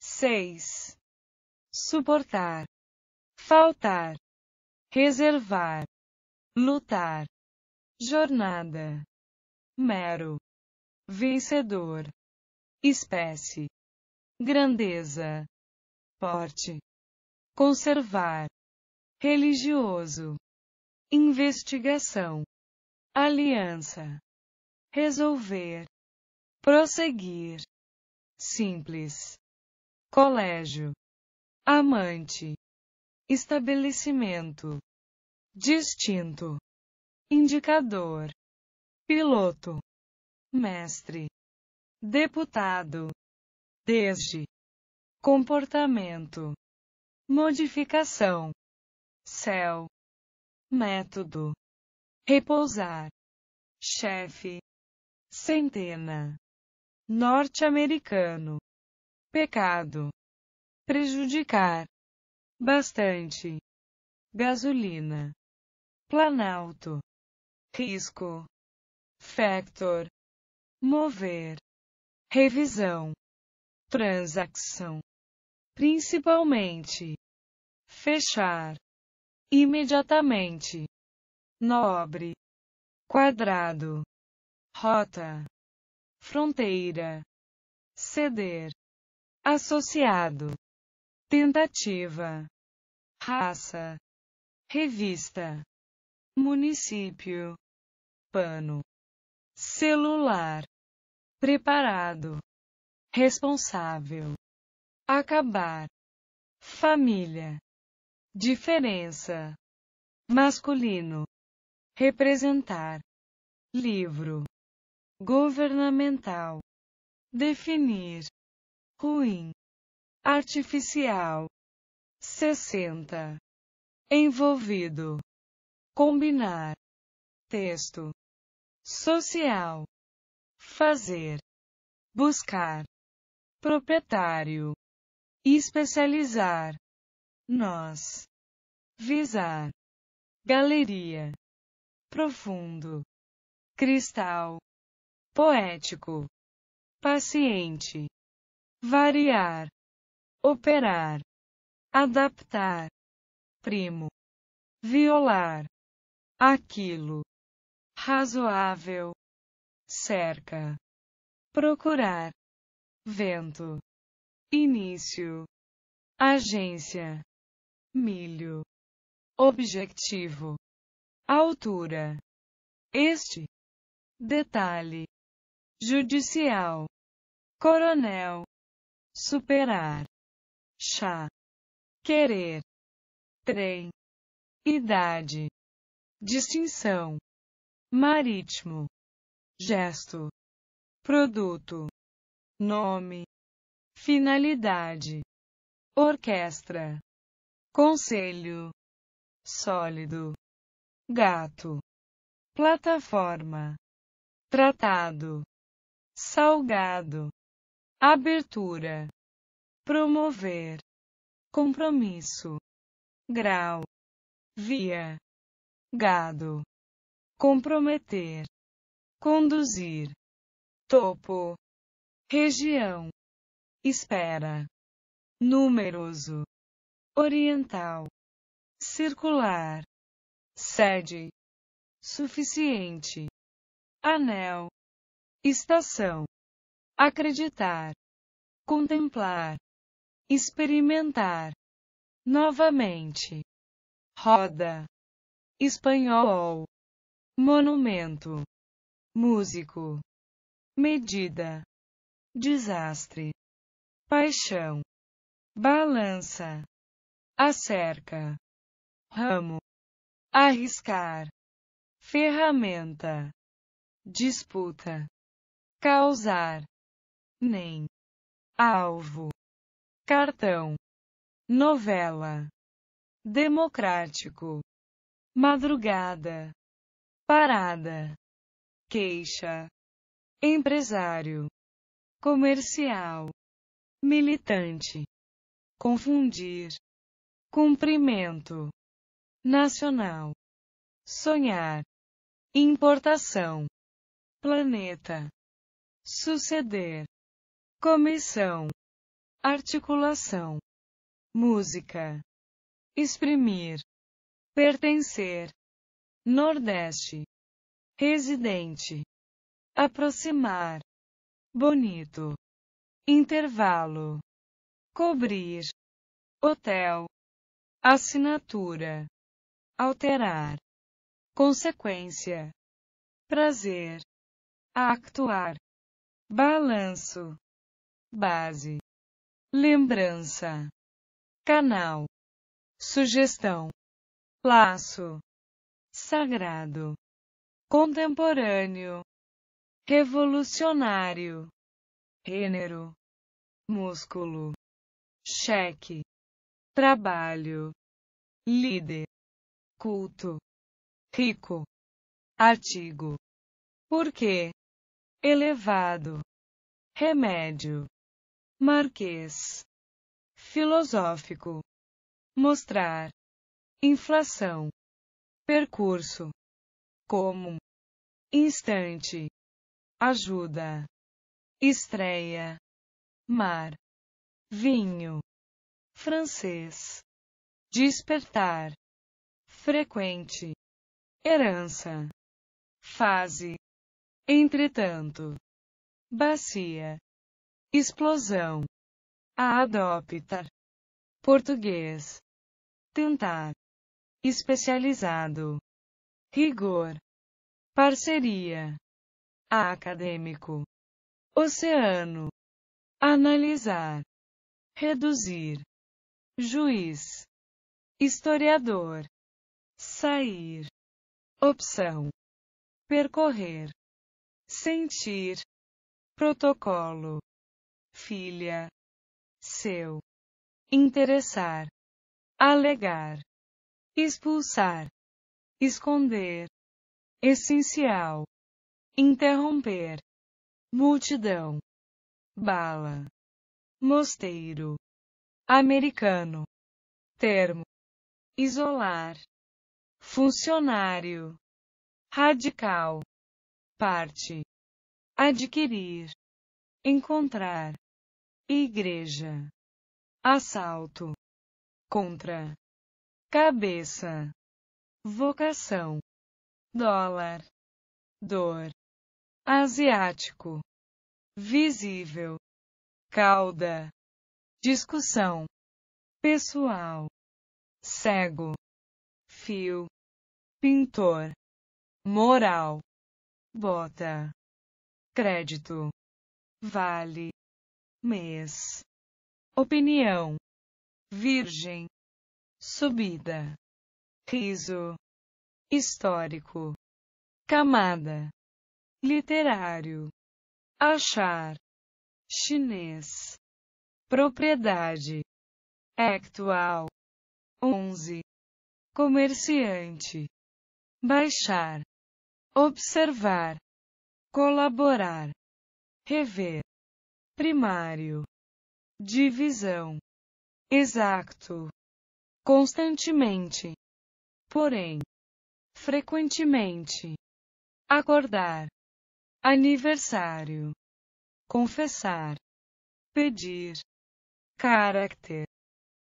6. Suportar, faltar, reservar, lutar, jornada, mero, vencedor, espécie, grandeza, porte, conservar, religioso, investigação, aliança, resolver, prosseguir, simples, colégio, amante, estabelecimento, distinto indicador, piloto, mestre, deputado, desde, comportamento, modificação, céu, método, repousar, chefe, centena, norte-americano, pecado, prejudicar, bastante, gasolina, planalto, risco, factor, mover, revisão, transação, principalmente, fechar, imediatamente, nobre, quadrado, rota, fronteira, ceder, associado, tentativa, raça, revista, município, pano, celular, preparado, responsável, acabar, família, diferença, masculino, representar, livro, governamental, definir, ruim, artificial, sessenta envolvido, combinar, texto, social, fazer, buscar, proprietário, especializar, nós, visar, galeria, profundo, cristal, poético, paciente, variar, operar, adaptar, primo, violar aquilo, razoável, cerca, procurar, vento, início, agência, milho, objetivo, altura, este, detalhe, judicial, coronel, superar, chá, querer, trem, idade, distinção, marítimo, gesto, produto, nome, finalidade, orquestra, conselho, sólido, gato, plataforma, tratado, salgado, abertura, promover, compromisso, grau, via gado, comprometer, conduzir, topo, região, espera, numeroso, oriental, circular, sede, suficiente, anel, estação, acreditar, contemplar, experimentar, novamente, roda, espanhol, monumento, músico, medida, desastre, paixão, balança, acerca, ramo, arriscar, ferramenta, disputa, causar, nem, alvo, cartão, novela, democrático madrugada, parada, queixa, empresário, comercial, militante, confundir, cumprimento, nacional, sonhar, importação, planeta, suceder, comissão, articulação, música, exprimir pertencer, nordeste, residente, aproximar, bonito, intervalo, cobrir, hotel, assinatura, alterar, consequência, prazer, actuar, balanço, base, lembrança, canal, sugestão laço, sagrado, contemporâneo, revolucionário, gênero, músculo, cheque, trabalho, líder, culto, rico, artigo, porque, elevado, remédio, marquês, filosófico, mostrar, inflação, percurso, como, instante, ajuda, estreia, mar, vinho, francês, despertar, frequente, herança, fase, entretanto, bacia, explosão, adoptar, português, tentar, especializado, rigor, parceria, acadêmico, oceano, analisar, reduzir, juiz, historiador, sair, opção, percorrer, sentir, protocolo, filha, seu, interessar, alegar expulsar, esconder, essencial, interromper, multidão, bala, mosteiro, americano, termo, isolar, funcionário, radical, parte, adquirir, encontrar, igreja, assalto, contra cabeça, vocação, dólar, dor, asiático, visível, cauda, discussão, pessoal, cego, fio, pintor, moral, bota, crédito, vale, mês, opinião, virgem subida, riso, histórico, camada, literário, achar, chinês, propriedade, actual, onze, comerciante, baixar, observar, colaborar, rever, primário, divisão, exacto, constantemente, porém, frequentemente, acordar, aniversário, confessar, pedir, caráter,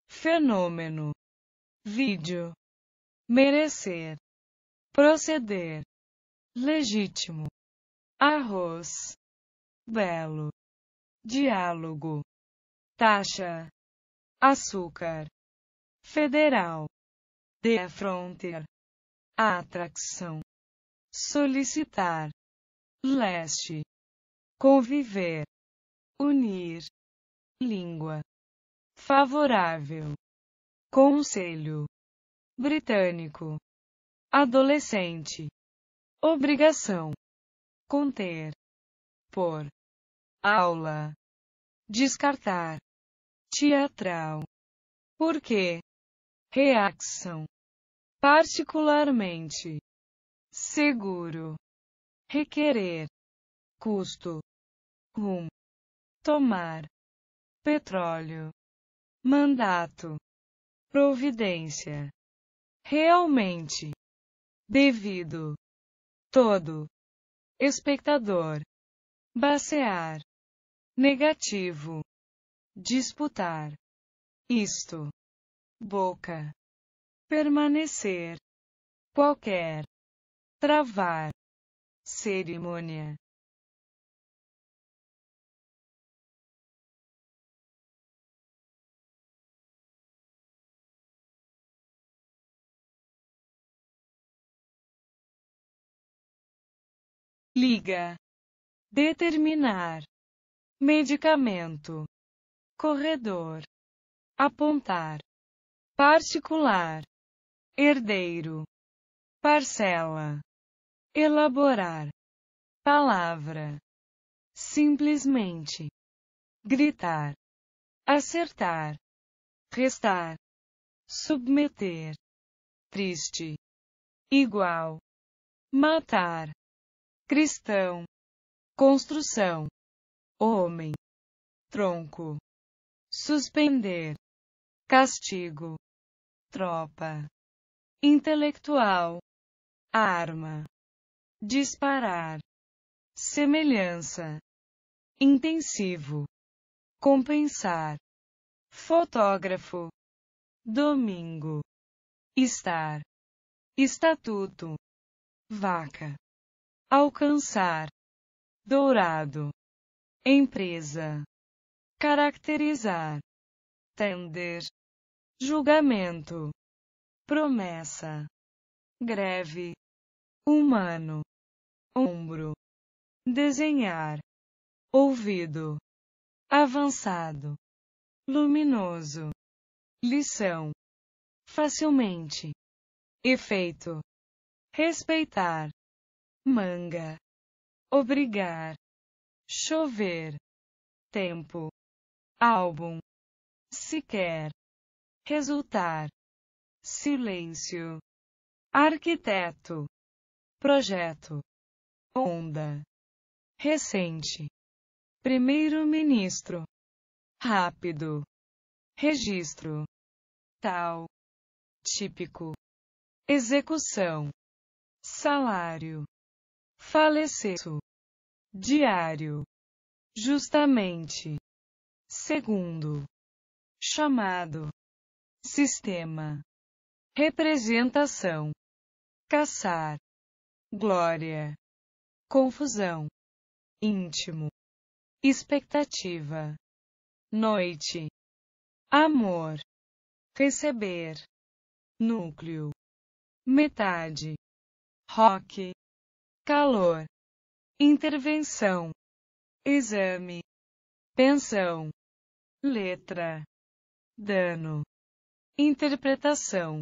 fenômeno, vídeo, merecer, proceder, legítimo, arroz, belo, diálogo, taxa, açúcar Federal. De fronteira. Atração. Solicitar. Leste. Conviver. Unir. Língua. Favorável. Conselho. Britânico. Adolescente. Obrigação. Conter. Por. Aula. Descartar. Teatral. Por quê? reação, particularmente, seguro, requerer, custo, rum, tomar, petróleo, mandato, providência, realmente, devido, todo, espectador, basear, negativo, disputar, isto boca, permanecer, qualquer, travar, cerimônia. liga, determinar, medicamento, corredor, apontar particular, herdeiro, parcela, elaborar, palavra, simplesmente, gritar, acertar, restar, submeter, triste, igual, matar, cristão, construção, homem, tronco, suspender, castigo tropa, intelectual, arma, disparar, semelhança, intensivo, compensar, fotógrafo, domingo, estar, estatuto, vaca, alcançar, dourado, empresa, caracterizar, tender, julgamento, promessa, greve, humano, ombro, desenhar, ouvido, avançado, luminoso, lição, facilmente, efeito, respeitar, manga, obrigar, chover, tempo, álbum, sequer resultar, silêncio, arquiteto, projeto, onda, recente, primeiro-ministro, rápido, registro, tal, típico, execução, salário, falecido, diário, justamente, segundo, chamado, sistema, representação, caçar, glória, confusão, íntimo, expectativa, noite, amor, receber, núcleo, metade, rock, calor, intervenção, exame, pensão, letra, dano interpretação,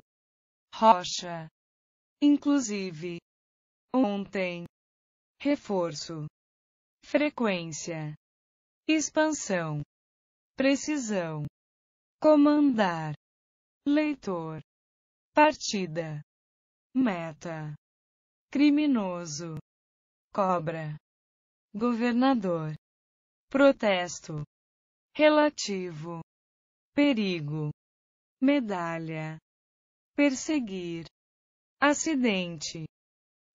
rocha, inclusive, ontem, reforço, frequência, expansão, precisão, comandar, leitor, partida, meta, criminoso, cobra, governador, protesto, relativo, perigo medalha, perseguir, acidente,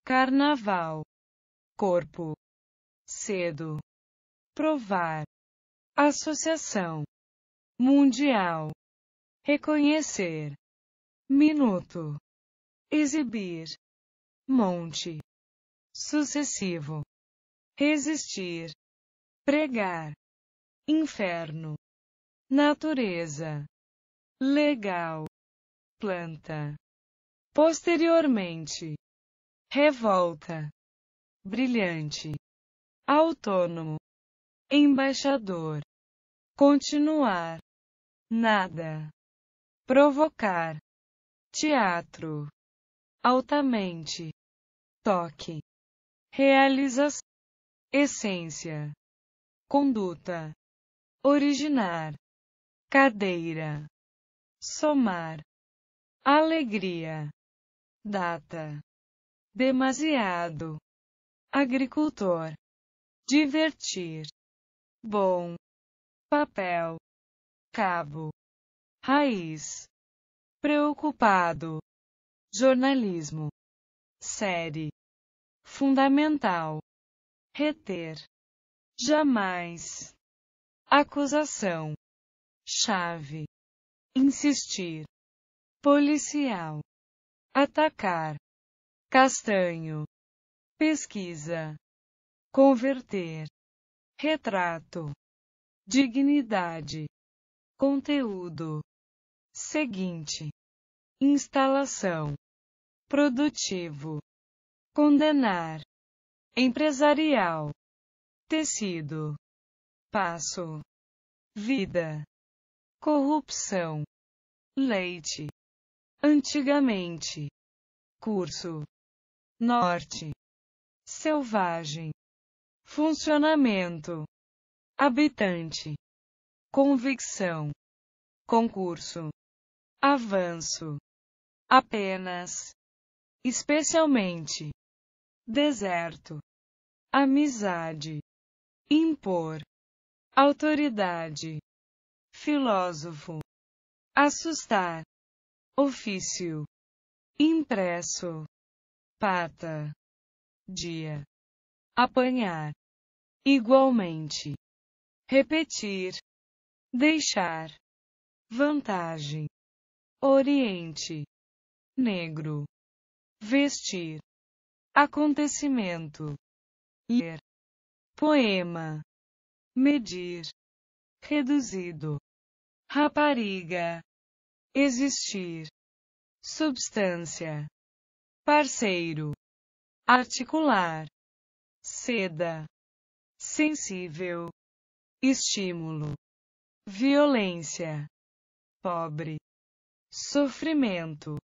carnaval, corpo, cedo, provar, associação, mundial, reconhecer, minuto, exibir, monte, sucessivo, resistir, pregar, inferno, natureza legal, planta. Posteriormente, revolta, brilhante, autônomo, embaixador, continuar, nada, provocar, teatro, altamente, toque, realização, essência, conduta, originar, cadeira somar, alegria, data, demasiado, agricultor, divertir, bom, papel, cabo, raiz, preocupado, jornalismo, série, fundamental, reter, jamais, acusação, chave insistir, policial, atacar, castanho, pesquisa, converter, retrato, dignidade, conteúdo, seguinte, instalação, produtivo, condenar, empresarial, tecido, passo, vida corrupção, leite, antigamente, curso, norte, selvagem, funcionamento, habitante, convicção, concurso, avanço, apenas, especialmente, deserto, amizade, impor, autoridade filósofo, assustar, ofício, impresso, pata, dia, apanhar, igualmente, repetir, deixar, vantagem, oriente, negro, vestir, acontecimento, ler, poema, medir, reduzido rapariga, existir, substância, parceiro, articular, seda, sensível, estímulo, violência, pobre, sofrimento,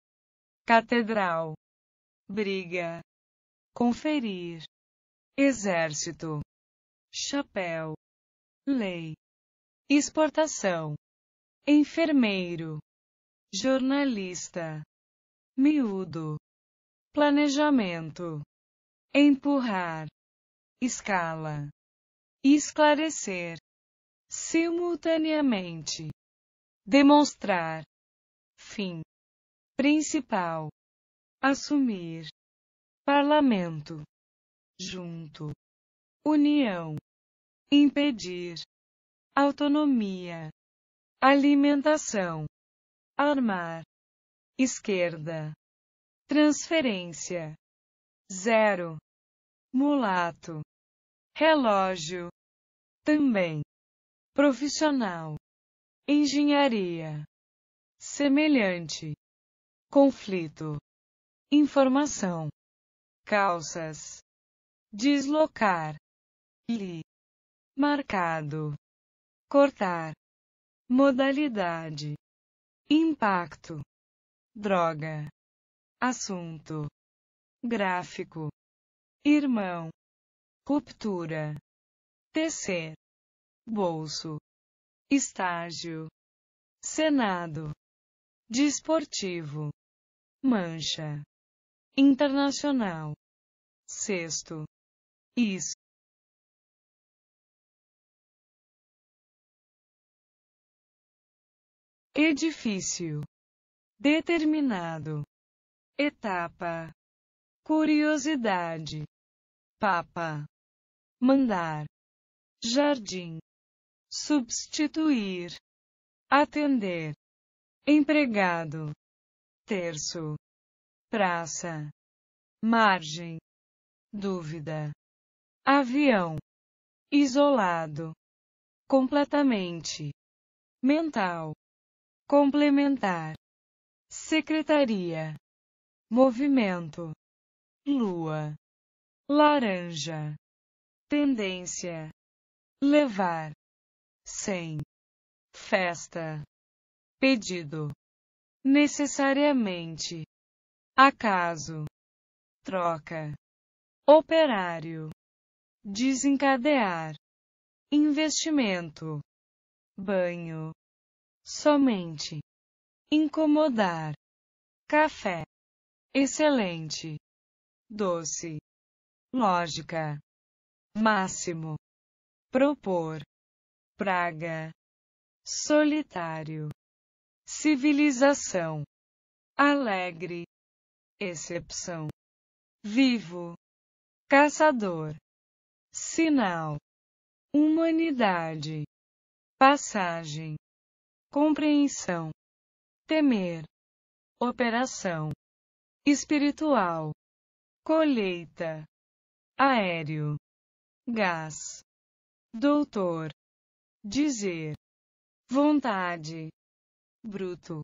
catedral, briga, conferir, exército, chapéu, lei, exportação enfermeiro, jornalista, miúdo, planejamento, empurrar, escala, esclarecer, simultaneamente, demonstrar, fim, principal, assumir, parlamento, junto, união, impedir, autonomia alimentação, armar, esquerda, transferência, zero, mulato, relógio, também, profissional, engenharia, semelhante, conflito, informação, calças, deslocar, li, marcado, cortar, modalidade, impacto, droga, assunto, gráfico, irmão, ruptura, tecer, bolso, estágio, senado, desportivo, mancha, internacional, sexto, is, edifício, determinado, etapa, curiosidade, papa, mandar, jardim, substituir, atender, empregado, terço, praça, margem, dúvida, avião, isolado, completamente, mental complementar, secretaria, movimento, lua, laranja, tendência, levar, sem, festa, pedido, necessariamente, acaso, troca, operário, desencadear, investimento, banho somente, incomodar, café, excelente, doce, lógica, máximo, propor, praga, solitário, civilização, alegre, excepção, vivo, caçador, sinal, humanidade, passagem compreensão, temer, operação, espiritual, colheita, aéreo, gás, doutor, dizer, vontade, bruto,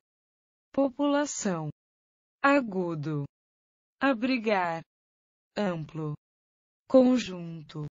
população, agudo, abrigar, amplo, conjunto.